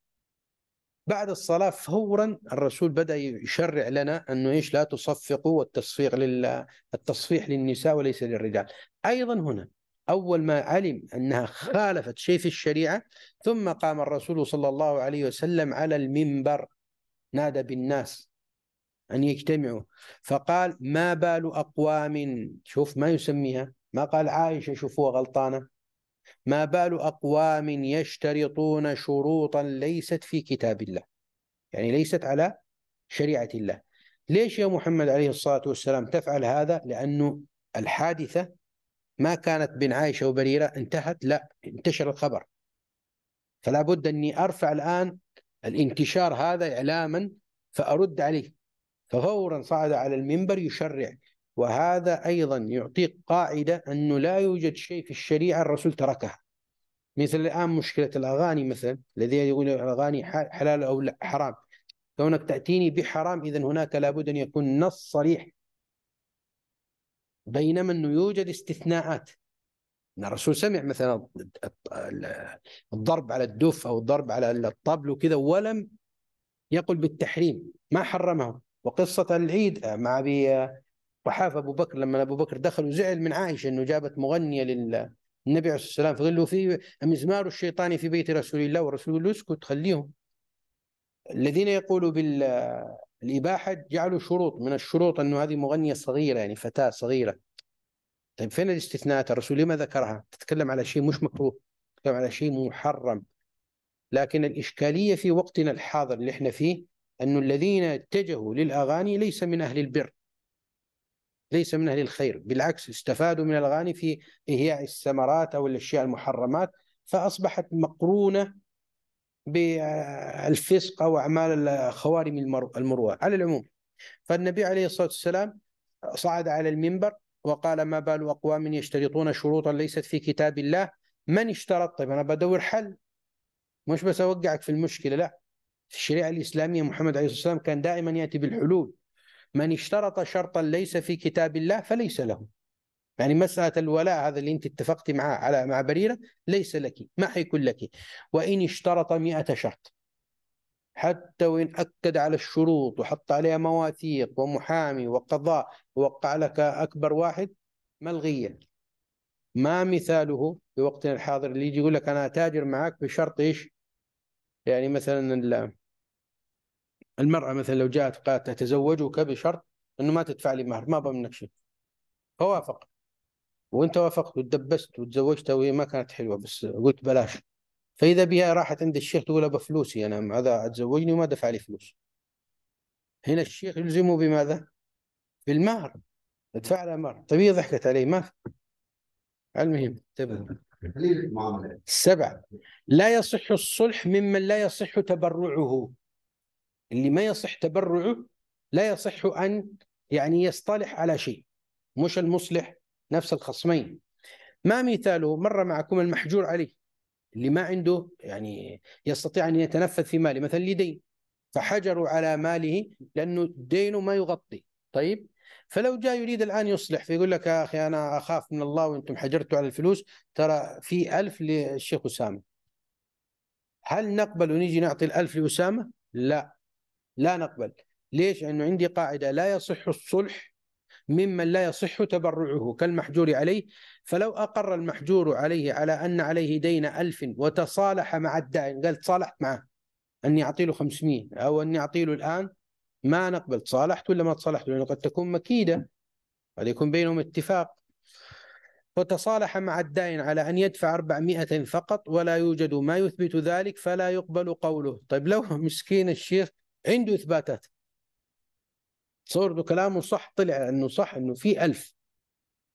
بعد الصلاة فورا الرسول بدأ يشرع لنا أنه إيش لا تصفقوا والتصفيق لل... التصفيح للنساء وليس للرجال أيضا هنا أول ما علم أنها خالفت شيء في الشريعة ثم قام الرسول صلى الله عليه وسلم على المنبر نادى بالناس أن يجتمعوا فقال ما بال أقوام شوف ما يسميها ما قال عائشة شوفوها غلطانة ما بال أقوام يشترطون شروطا ليست في كتاب الله يعني ليست على شريعة الله ليش يا محمد عليه الصلاة والسلام تفعل هذا لأنه الحادثة ما كانت بين عائشة وبريرة انتهت لا انتشر الخبر فلا بد أني أرفع الآن الانتشار هذا إعلاما فأرد عليه ففورا صعد على المنبر يشرع وهذا أيضا يعطيك قاعدة أنه لا يوجد شيء في الشريعة الرسول تركها مثل الآن مشكلة الأغاني مثلا الذين يقول الأغاني حلال أو لا حرام كونك تأتيني بحرام إذا هناك لابد أن يكون نص صريح بينما أنه يوجد استثناءات أن الرسول سمع مثلا الضرب على الدف أو الضرب على الطبل وكذا ولم يقل بالتحريم ما حرمه وقصة العيد مع أبي وحاف ابو بكر لما ابو بكر دخل وزعل من عائشه انه جابت مغنيه للنبي عليه الصلاه والسلام فقال له في مزمار الشيطان في بيت رسول الله ورسول الله اسكت خليهم الذين يقولوا بالاباحه جعلوا شروط من الشروط انه هذه مغنيه صغيره يعني فتاه صغيره طيب فين الاستثناءات الرسول لما ذكرها تتكلم على شيء مش مكروه تتكلم على شيء محرم لكن الاشكاليه في وقتنا الحاضر اللي احنا فيه أن الذين اتجهوا للأغاني ليس من أهل البر ليس من أهل الخير بالعكس استفادوا من الأغاني في إهياء الثمرات أو الأشياء المحرمات فأصبحت مقرونة بالفسق أو أعمال خوارم المروءة على العموم فالنبي عليه الصلاة والسلام صعد على المنبر وقال ما بال أقوام يشترطون شروطا ليست في كتاب الله من اشترط طيب أنا بدور حل مش بس أوقعك في المشكلة لا في الشريعة الإسلامية محمد عليه الصلاة والسلام كان دائما يأتي بالحلول من اشترط شرطا ليس في كتاب الله فليس له يعني مسألة الولاء هذا اللي أنت اتفقت معه على مع بريرة ليس لك ما حيكون لك وإن اشترط مئة شرط حتى وإن أكد على الشروط وحط عليها مواثيق ومحامي وقضاء ووقع لك أكبر واحد ملغية ما مثاله في وقتنا الحاضر اللي يجي يقول لك أنا أتاجر معك بشرط إيش يعني مثلا المرأة مثلا لو جاءت قالت أتزوجك بشرط أنه ما تدفع لي مهر ما أبغى منك شيء فوافق وأنت وافقت وتدبست وتزوجتها وهي ما كانت حلوة بس قلت بلاش فإذا بها راحت عند الشيخ تقول أبغى فلوسي أنا هذا أتزوجني وما دفع لي فلوس هنا الشيخ يلزمه بماذا؟ بالمهر ادفع لها مهر طيب هي ضحكت عليه ما في المهم انتبه لا يصح الصلح ممن لا يصح تبرعه اللي ما يصح تبرعه لا يصح أن يعني يصطلح على شيء مش المصلح نفس الخصمين ما مثاله مر معكم المحجور عليه اللي ما عنده يعني يستطيع أن يتنفذ في ماله مثلا لدين فحجروا على ماله لأنه دينه ما يغطي طيب فلو جاء يريد الآن يصلح فيقول لك يا أخي أنا أخاف من الله وأنتم حجرتوا على الفلوس ترى في ألف للشيخ أسامة هل نقبل ونيجي نعطي الألف لأسامة؟ لا لا نقبل ليش؟ لأنه عندي قاعدة لا يصح الصلح ممن لا يصح تبرعه كالمحجور عليه فلو أقر المحجور عليه على أن عليه دين ألف وتصالح مع الدائن قال تصالحت معه أني أعطي له 500 أو أني أعطي له الآن ما نقبل تصالحت ولا ما تصالحت لأنه قد تكون مكيدة قد يكون بينهم اتفاق وتصالح مع الدائن على أن يدفع 400 فقط ولا يوجد ما يثبت ذلك فلا يقبل قوله طيب لو مسكين الشيخ عنده إثباتات تصور انه كلامه صح طلع أنه صح أنه في ألف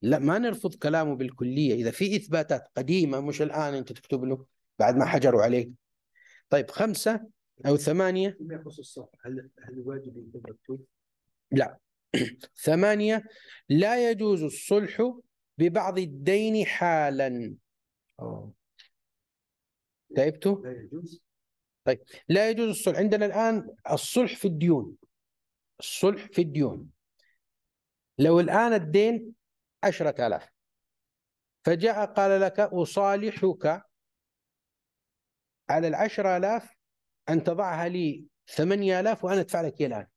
لا ما نرفض كلامه بالكلية إذا في إثباتات قديمة مش الآن أنت تكتب له بعد ما حجروا عليك طيب خمسة أو ثمانية فيما يخص الصح هل هل واجب يكون مكتوب؟ لا ثمانية لا يجوز الصلح ببعض الدين حالا أوه. تعبتوا؟ لا يجوز طيب لا يجوز الصلح عندنا الآن الصلح في الديون الصلح في الديون لو الآن الدين عشرة آلاف فجاء قال لك أصالحك على العشرة آلاف أن تضعها لي ثمانية آلاف وأنا أدفع لك هي الآن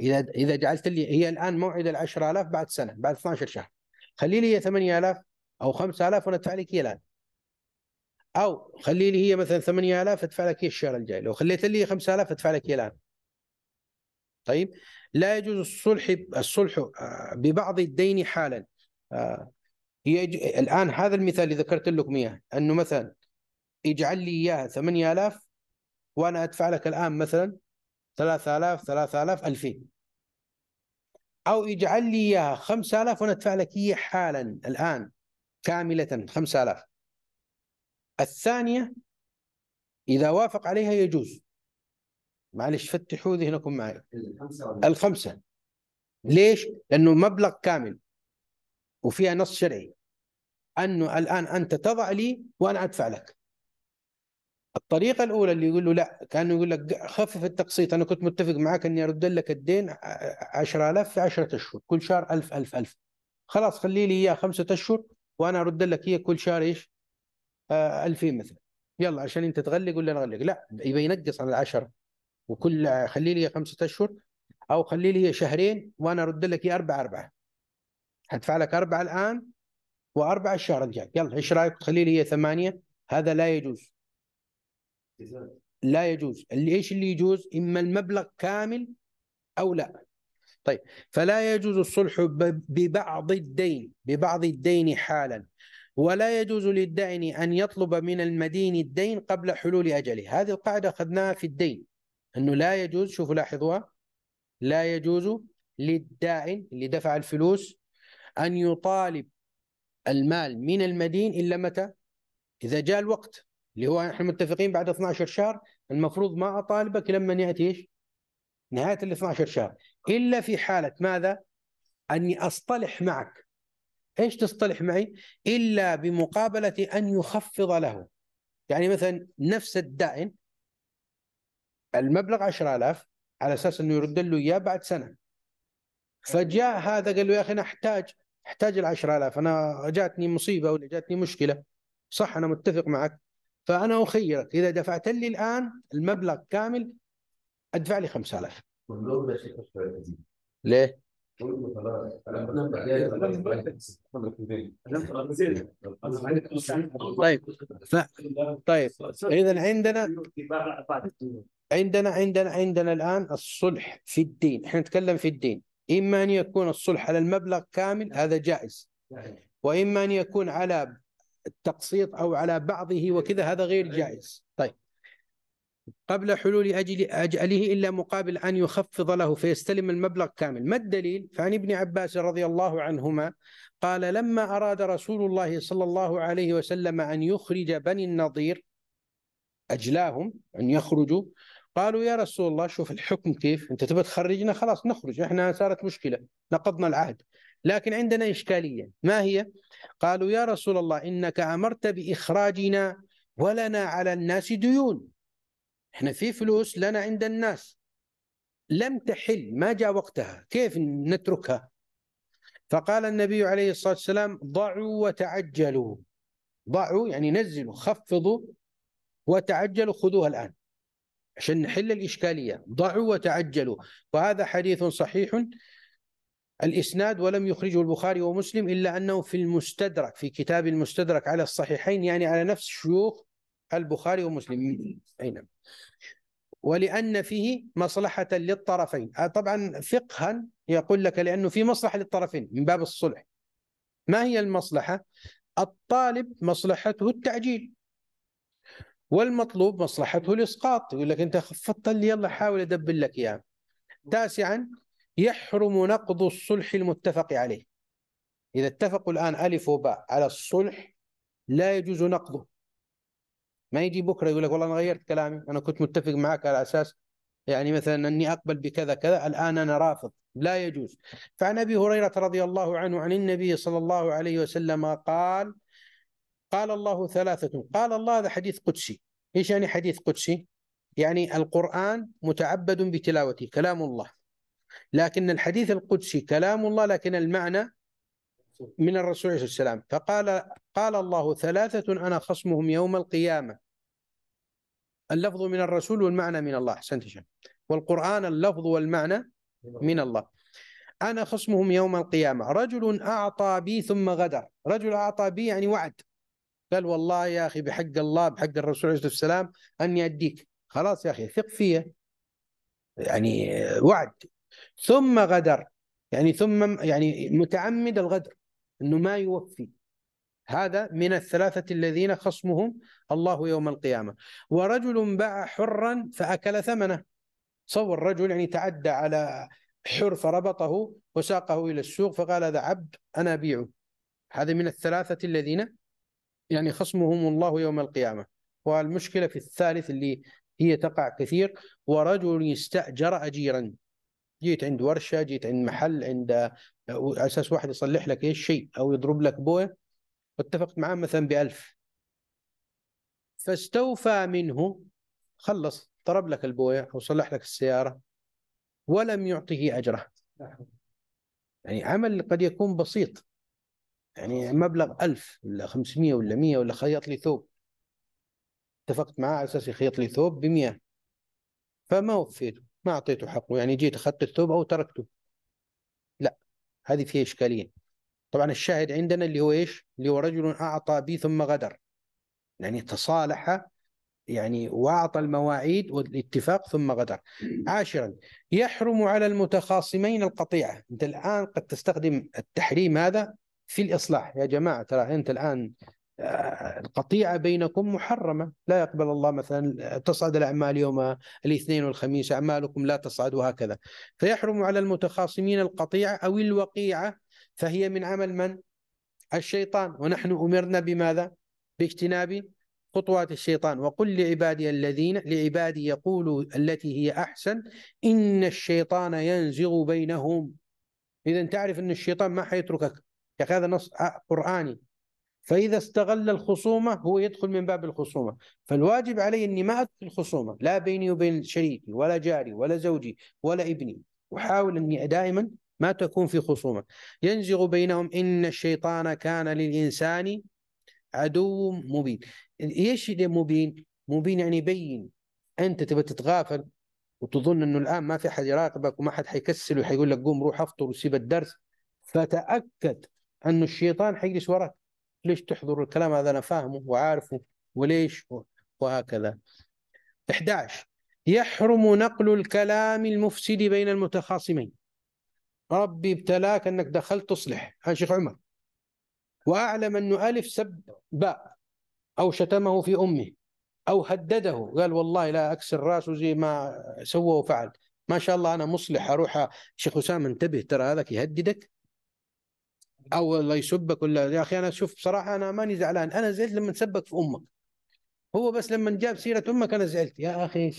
إذا إذا جعلت لي هي الآن موعد العشرة آلاف بعد سنة بعد 12 شهر خلي لي هي ثمانية آلاف أو خمسة آلاف وأنا أدفع لك هي الآن او خلي لي هي مثلا 8000 ادفع لك هي الشهر الجاي لو خليت لي 5000 ادفع لك هي الان طيب لا يجوز الصلح الصلح آه، ببعض الدين حالا آه، هي الان هذا المثال اللي ذكرت لكم اياه انه مثلا اجعل لي اياها 8000 وانا ادفع لك الان مثلا 3000 3000 2000 او اجعل لي اياها 5000 وانا ادفع لك هي حالا الان كامله 5000 الثانية إذا وافق عليها يجوز معلش فتحوا ذهنكم معي الخمسة ليش؟ لأنه مبلغ كامل وفيها نص شرعي أنه الآن أنت تضع لي وأنا أدفع لك الطريقة الأولى اللي يقول له لا كان يقول لك خفف التقسيط أنا كنت متفق معك أني أرد لك الدين 10000 في 10 أشهر كل شهر 1000 1000 1000 خلاص خلي لي إياه خمسة أشهر وأنا أرد لك إياه كل شهر إيش 2000 آه، مثلا يلا عشان انت تغلق ولا انا اغلق لا يبي ينقص عن العشرة وكل خلي لي خمسة اشهر او خلي لي شهرين وانا ارد لك يا أربعة أربعة هدفع لك أربعة الآن وأربعة الشهر الجاي يلا ايش رايك تخلي لي هي ثمانية هذا لا يجوز لا يجوز اللي ايش اللي يجوز اما المبلغ كامل او لا طيب فلا يجوز الصلح ببعض الدين ببعض الدين حالا ولا يجوز للدائن أن يطلب من المدين الدين قبل حلول أجله هذه القاعدة أخذناها في الدين أنه لا يجوز شوفوا لاحظوها لا يجوز للدائن اللي دفع الفلوس أن يطالب المال من المدين إلا متى إذا جاء الوقت اللي هو احنا متفقين بعد 12 شهر المفروض ما أطالبك لما يأتي إيش نهاية ال 12 شهر إلا في حالة ماذا أني أصطلح معك ايش تصطلح معي؟ الا بمقابله ان يخفض له. يعني مثلا نفس الدائن المبلغ 10000 على اساس انه يرد له اياه بعد سنه. فجاء هذا قال له يا اخي انا احتاج احتاج ال 10000 انا جاتني مصيبه ولا جاتني مشكله. صح انا متفق معك فانا اخيرك اذا دفعت لي الان المبلغ كامل ادفع لي 5000. ليه؟ طيب ف... طيب اذا عندنا عندنا عندنا عندنا الان الصلح في الدين احنا نتكلم في الدين اما ان يكون الصلح على المبلغ كامل هذا جائز واما ان يكون على التقسيط او على بعضه وكذا هذا غير طيب. جائز قبل حلول أجل أجله إلا مقابل أن يخفض له فيستلم المبلغ كامل ما الدليل؟ فعن ابن عباس رضي الله عنهما قال لما أراد رسول الله صلى الله عليه وسلم أن يخرج بني النضير أجلاهم أن يخرجوا قالوا يا رسول الله شوف الحكم كيف أنت تبى تخرجنا خلاص نخرج إحنا صارت مشكلة نقضنا العهد لكن عندنا إشكالية ما هي؟ قالوا يا رسول الله إنك أمرت بإخراجنا ولنا على الناس ديون احنا في فلوس لنا عند الناس لم تحل ما جاء وقتها كيف نتركها فقال النبي عليه الصلاة والسلام ضعوا وتعجلوا ضعوا يعني نزلوا خفضوا وتعجلوا خذوها الآن عشان نحل الإشكالية ضعوا وتعجلوا وهذا حديث صحيح الإسناد ولم يخرجه البخاري ومسلم إلا أنه في المستدرك في كتاب المستدرك على الصحيحين يعني على نفس شيوخ البخاري ومسلم أي نعم ولأن فيه مصلحة للطرفين آه، طبعا فقها يقول لك لأنه في مصلحة للطرفين من باب الصلح ما هي المصلحة؟ الطالب مصلحته التعجيل والمطلوب مصلحته الإسقاط يقول لك أنت خفضت لي يلا حاول أدبل لك إياه تاسعا يحرم نقض الصلح المتفق عليه إذا اتفقوا الآن ألف وباء على الصلح لا يجوز نقضه ما يجي بكره يقول لك والله انا غيرت كلامي انا كنت متفق معك على اساس يعني مثلا اني اقبل بكذا كذا الان انا رافض لا يجوز فعن ابي هريره رضي الله عنه عن النبي صلى الله عليه وسلم قال قال الله ثلاثه قال الله هذا حديث قدسي ايش يعني حديث قدسي؟ يعني القران متعبد بتلاوته كلام الله لكن الحديث القدسي كلام الله لكن المعنى من الرسول عليه والسلام فقال قال الله ثلاثة أنا خصمهم يوم القيامة اللفظ من الرسول والمعنى من الله أحسنت شيخ والقرآن اللفظ والمعنى من الله أنا خصمهم يوم القيامة رجل أعطى بي ثم غدر رجل أعطى بي يعني وعد قال والله يا أخي بحق الله بحق الرسول عليه الصلاة والسلام أني أديك خلاص يا أخي ثق فيه يعني وعد ثم غدر يعني ثم يعني متعمد الغدر أنه ما يوفي هذا من الثلاثة الذين خصمهم الله يوم القيامة ورجل باع حرا فأكل ثمنه صور رجل يعني تعدى على حر فربطه وساقه إلى السوق فقال هذا عبد أنا أبيعه هذا من الثلاثة الذين يعني خصمهم الله يوم القيامة والمشكلة في الثالث اللي هي تقع كثير ورجل يستأجر أجيرا جيت عند ورشة جيت عند محل عند أساس واحد يصلح لك إيش شيء أو يضرب لك بوية واتفقت معاه مثلا بألف فاستوفى منه خلص طرب لك البويع أو صلح لك السيارة ولم يعطه أجره يعني عمل قد يكون بسيط يعني مبلغ ألف ولا 500 ولا 100 ولا خيط لي ثوب اتفقت معاه على أساس يخيط لي ثوب ب 100 فما وفيته ما أعطيته حقه يعني جيت أخذت الثوب أو تركته لا هذه فيها إشكالية طبعا الشاهد عندنا اللي هو ايش؟ اللي هو رجل اعطى بي ثم غدر يعني تصالح يعني واعطى المواعيد والاتفاق ثم غدر. عاشرا يحرم على المتخاصمين القطيعه، انت الان قد تستخدم التحريم هذا في الاصلاح، يا جماعه ترى انت الان آه، القطيعة بينكم محرمة لا يقبل الله مثلا آه، تصعد الأعمال يوم الاثنين والخميس أعمالكم لا تصعد وهكذا فيحرم على المتخاصمين القطيعة أو الوقيعة فهي من عمل من؟ الشيطان ونحن أمرنا بماذا؟ باجتناب خطوات الشيطان وقل لعبادي الذين لعبادي يقولوا التي هي أحسن إن الشيطان ينزغ بينهم إذا تعرف أن الشيطان ما حيتركك يا أخي هذا نص قرآني فإذا استغل الخصومة هو يدخل من باب الخصومة فالواجب علي أني ما أدخل الخصومة لا بيني وبين شريكي ولا جاري ولا زوجي ولا ابني أحاول أني دائما ما تكون في خصومة ينزغ بينهم إن الشيطان كان للإنسان عدو مبين إيش اللي مبين؟ مبين يعني بين أنت تبى تتغافل وتظن أنه الآن ما في حد يراقبك وما حد حيكسل وحيقول لك قوم روح أفطر وسيب الدرس فتأكد أنه الشيطان حيجلس وراك ليش تحضر الكلام هذا أنا فاهمه وعارفه وليش وهكذا 11 يحرم نقل الكلام المفسد بين المتخاصمين ربي ابتلاك انك دخلت تصلح يا شيخ عمر واعلم انه الف سب باء او شتمه في امه او هدده قال والله لا اكسر راسه زي ما سوى وفعل ما شاء الله انا مصلح اروح شيخ اسامه انتبه ترى هذاك يهددك او الله يسبك ولا يا اخي انا شوف بصراحه انا ماني زعلان انا زعلت لما سبك في امك هو بس لما جاب سيره امك انا زعلت يا اخي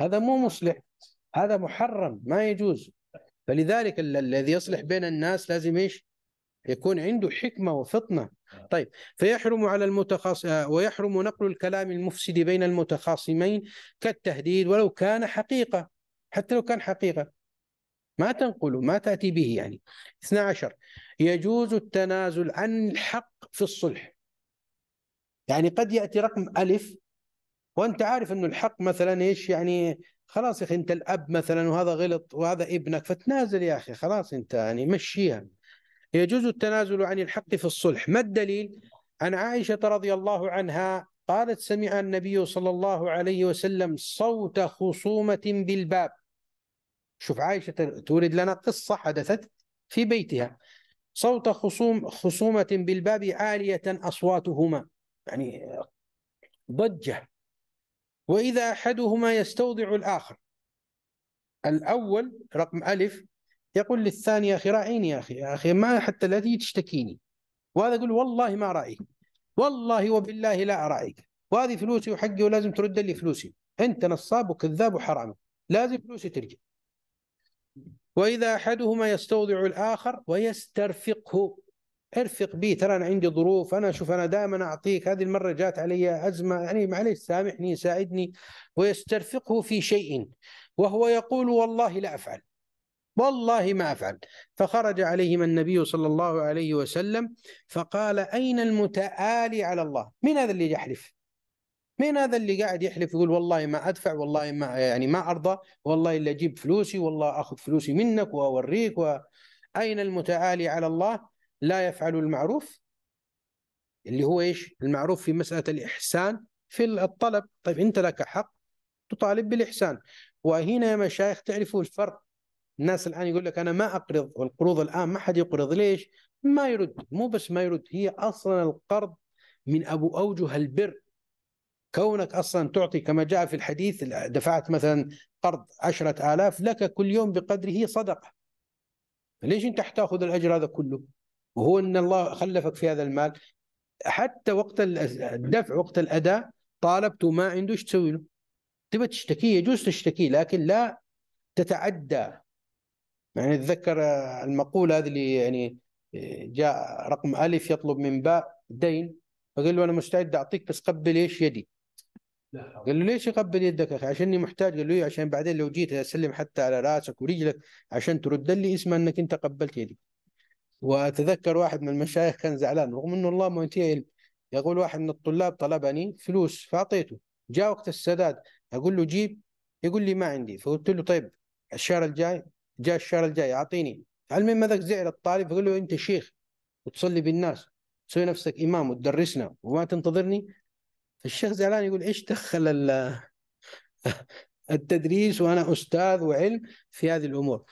هذا مو مصلح هذا محرم ما يجوز فلذلك الذي يصلح بين الناس لازم ايش؟ يكون عنده حكمة وفطنة نعم. طيب فيحرم على المتخاص ويحرم نقل الكلام المفسد بين المتخاصمين كالتهديد ولو كان حقيقة حتى لو كان حقيقة ما تنقله ما تأتي به يعني 12 يجوز التنازل عن الحق في الصلح يعني قد يأتي رقم ألف وأنت عارف أنه الحق مثلا إيش يعني خلاص يا اخي انت الاب مثلا وهذا غلط وهذا ابنك فتنازل يا اخي خلاص انت يعني مشيها يجوز التنازل عن الحق في الصلح ما الدليل عن عائشه رضي الله عنها قالت سمع النبي صلى الله عليه وسلم صوت خصومه بالباب شوف عائشه تورد لنا قصه حدثت في بيتها صوت خصوم خصومه بالباب عاليه اصواتهما يعني ضجه وإذا أحدهما يستوضع الآخر الأول رقم ألف يقول للثاني يا أخي راعيني يا أخي يا أخي ما حتى لا تجي تشتكيني وهذا يقول والله ما رأيك والله وبالله لا أرأيك وهذه فلوسي وحقي ولازم ترد لي فلوسي أنت نصاب وكذاب وحرامي لازم فلوسي ترجع وإذا أحدهما يستوضع الآخر ويسترفقه ارفق بي ترى انا عندي ظروف انا شوف انا دائما اعطيك هذه المره جات علي ازمه يعني معليش سامحني ساعدني ويسترفقه في شيء وهو يقول والله لا افعل والله ما افعل فخرج عليهما النبي صلى الله عليه وسلم فقال اين المتآلي على الله؟ من هذا اللي يحلف؟ مين هذا اللي قاعد يحلف يقول والله ما ادفع والله ما يعني ما ارضى والله الا اجيب فلوسي والله اخذ فلوسي منك واوريك و... اين المتعالي على الله؟ لا يفعل المعروف اللي هو ايش؟ المعروف في مساله الاحسان في الطلب، طيب انت لك حق تطالب بالاحسان، وهنا يا مشايخ تعرفوا الفرق الناس الان يقول لك انا ما اقرض والقروض الان ما حد يقرض ليش؟ ما يرد، مو بس ما يرد هي اصلا القرض من ابو اوجه البر كونك اصلا تعطي كما جاء في الحديث دفعت مثلا قرض عشرة آلاف لك كل يوم بقدره صدقه ليش انت حتاخذ الاجر هذا كله؟ وهو ان الله خلفك في هذا المال حتى وقت الدفع وقت الاداء طالبته ما عنده ايش تسوي له؟ تبى تشتكي يجوز تشتكي لكن لا تتعدى يعني اتذكر آه، المقوله هذه اللي يعني آه، جاء رقم الف يطلب من باء دين فقال له انا مستعد اعطيك بس قبل ايش يدي قال له ليش يقبل يدك اخي عشان اني محتاج قال له إيه؟ عشان بعدين لو جيت اسلم حتى على راسك ورجلك عشان ترد لي اسمع انك انت قبلت يدي واتذكر واحد من المشايخ كان زعلان رغم انه الله ما علم يقول واحد من الطلاب طلبني فلوس فاعطيته جاء وقت السداد اقول له جيب يقول لي ما عندي فقلت له طيب الشهر الجاي جاء الشهر الجاي اعطيني المهم هذاك زعل الطالب فقال له انت شيخ وتصلي بالناس تسوي نفسك امام وتدرسنا وما تنتظرني فالشيخ زعلان يقول ايش دخل التدريس وانا استاذ وعلم في هذه الامور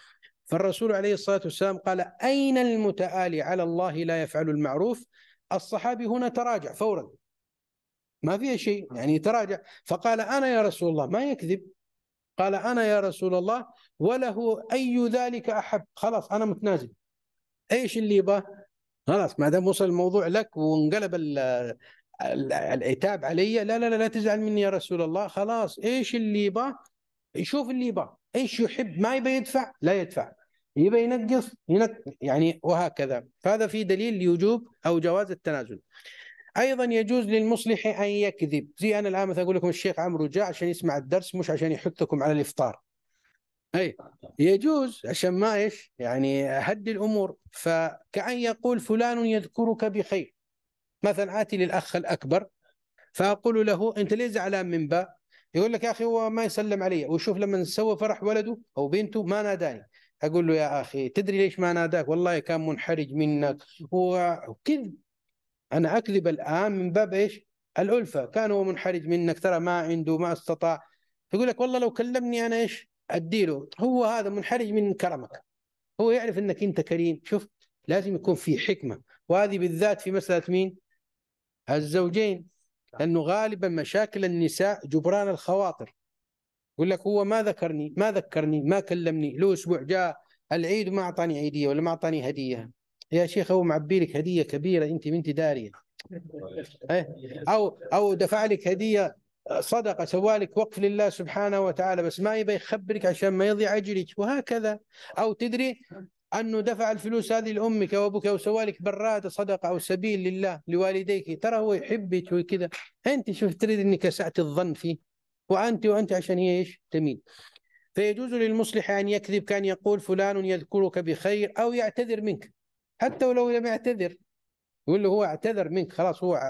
فالرسول عليه الصلاة والسلام قال أين المتآلي على الله لا يفعل المعروف الصحابي هنا تراجع فورا ما فيها شيء يعني تراجع فقال أنا يا رسول الله ما يكذب قال أنا يا رسول الله وله أي ذلك أحب خلاص أنا متنازل إيش اللي يبغى؟ خلاص ما دام وصل الموضوع لك وانقلب العتاب علي لا لا لا لا تزعل مني يا رسول الله خلاص ايش اللي يبغى؟ يشوف اللي يبغى ايش يحب ما يبي يدفع لا يدفع يبقى ينقص يعني وهكذا فهذا في دليل لوجوب او جواز التنازل ايضا يجوز للمصلح ان يكذب زي انا الان مثلا اقول لكم الشيخ عمرو جاء عشان يسمع الدرس مش عشان يحثكم على الافطار اي يجوز عشان ما ايش يعني هد الامور فكأن يقول فلان يذكرك بخير مثلا اتي للاخ الاكبر فاقول له انت ليه زعلان من باء؟ يقول لك يا اخي هو ما يسلم علي وشوف لما سوى فرح ولده او بنته ما ناداني اقول له يا اخي تدري ليش ما ناداك والله كان منحرج منك وكذب انا اكذب الان من باب ايش الالفه كان هو منحرج منك ترى ما عنده ما استطاع يقول لك والله لو كلمني انا ايش اديله هو هذا منحرج من كرمك هو يعرف انك انت كريم شوف لازم يكون في حكمه وهذه بالذات في مساله مين الزوجين لانه غالبا مشاكل النساء جبران الخواطر يقول لك هو ما ذكرني ما ذكرني ما كلمني له اسبوع جاء العيد وما اعطاني عيديه ولا ما اعطاني هديه يا شيخ هو معبي لك هديه كبيره انت بنت داريه إيه؟ او او دفع لك هديه صدقه سوى لك وقف لله سبحانه وتعالى بس ما يبي يخبرك عشان ما يضيع اجرك وهكذا او تدري انه دفع الفلوس هذه لامك وابوك او لك براده صدقه او سبيل لله لوالديك ترى هو يحبك وكذا انت شوف تريد انك سعت الظن فيه وأنت وأنت عشان هي إيش تميل فيجوز للمصلح أن يكذب كان يقول فلان يذكرك بخير أو يعتذر منك حتى ولو لم يعتذر يقول له هو اعتذر منك خلاص هو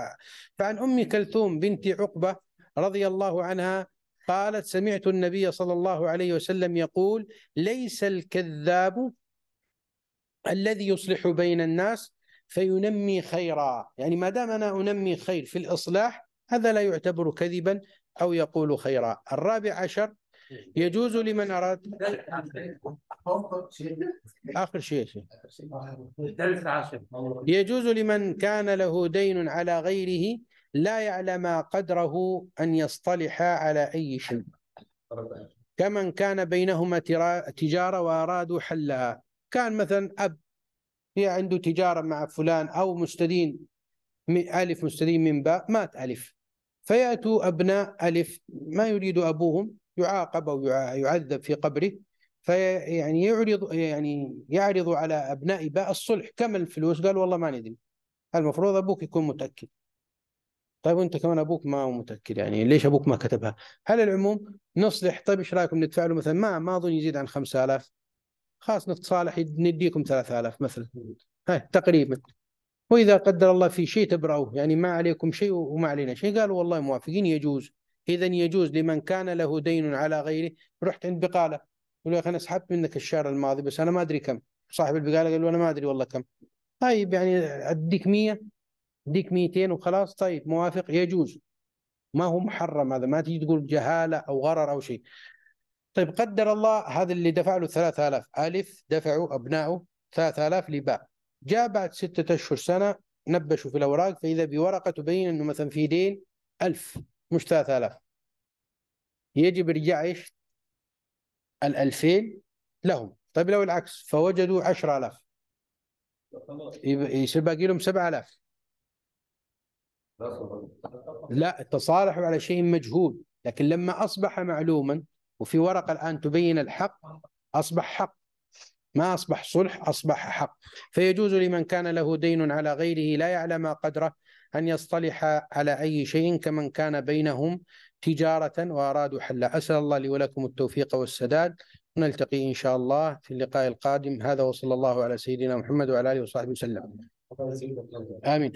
فعن أم كلثوم بنت عقبة رضي الله عنها قالت سمعت النبي صلى الله عليه وسلم يقول ليس الكذاب الذي يصلح بين الناس فينمي خيرا يعني ما دام أنا أنمي خير في الإصلاح هذا لا يعتبر كذبا أو يقول خيرا الرابع عشر يجوز لمن أراد آخر شيء يجوز لمن كان له دين على غيره لا يعلم قدره أن يصطلح على أي شيء كمن كان بينهما تجارة وأرادوا حلها كان مثلا أب هي عنده تجارة مع فلان أو مستدين ألف مستدين من باء مات ألف فيأتوا أبناء ألف ما يريد أبوهم يعاقب أو يعذب في قبره فيعني يعرض يعني يعرض على أبناء باء الصلح كم الفلوس قال والله ما ندري المفروض أبوك يكون متأكد طيب وانت كمان ابوك ما هو متاكد يعني ليش ابوك ما كتبها؟ على العموم نصلح طيب ايش رايكم ندفع له مثلا ما ما اظن يزيد عن 5000 خلاص نتصالح نديكم 3000 مثلا هاي تقريبا وإذا قدر الله في شيء تبرأوه يعني ما عليكم شيء وما علينا شيء قالوا والله موافقين يجوز إذا يجوز لمن كان له دين على غيره رحت عند بقالة يقول يا أخي أنا سحبت منك الشهر الماضي بس أنا ما أدري كم صاحب البقالة قال له أنا ما أدري والله كم طيب يعني أديك 100 أديك 200 وخلاص طيب موافق يجوز ما هو محرم هذا ما تيجي تقول جهالة أو غرر أو شيء طيب قدر الله هذا اللي دفع له 3000 ألف دفعوا ثلاث 3000 لباء جاء بعد ستة أشهر سنة نبشوا في الأوراق فإذا بورقة تبين أنه مثلا في دين ألف مش ثلاثة آلاف يجب إرجاع إيش الألفين لهم طيب لو العكس فوجدوا عشرة آلاف يصير باقي لهم سبعة آلاف لا تصالحوا على شيء مجهول لكن لما أصبح معلوما وفي ورقة الآن تبين الحق أصبح حق ما أصبح صلح أصبح حق فيجوز لمن كان له دين على غيره لا يعلم قدره أن يصطلح على أي شيء كمن كان بينهم تجارة وأرادوا حلا أسأل الله لي ولكم التوفيق والسداد نلتقي إن شاء الله في اللقاء القادم هذا وصلى الله على سيدنا محمد وعلى آله وصحبه وسلم آمين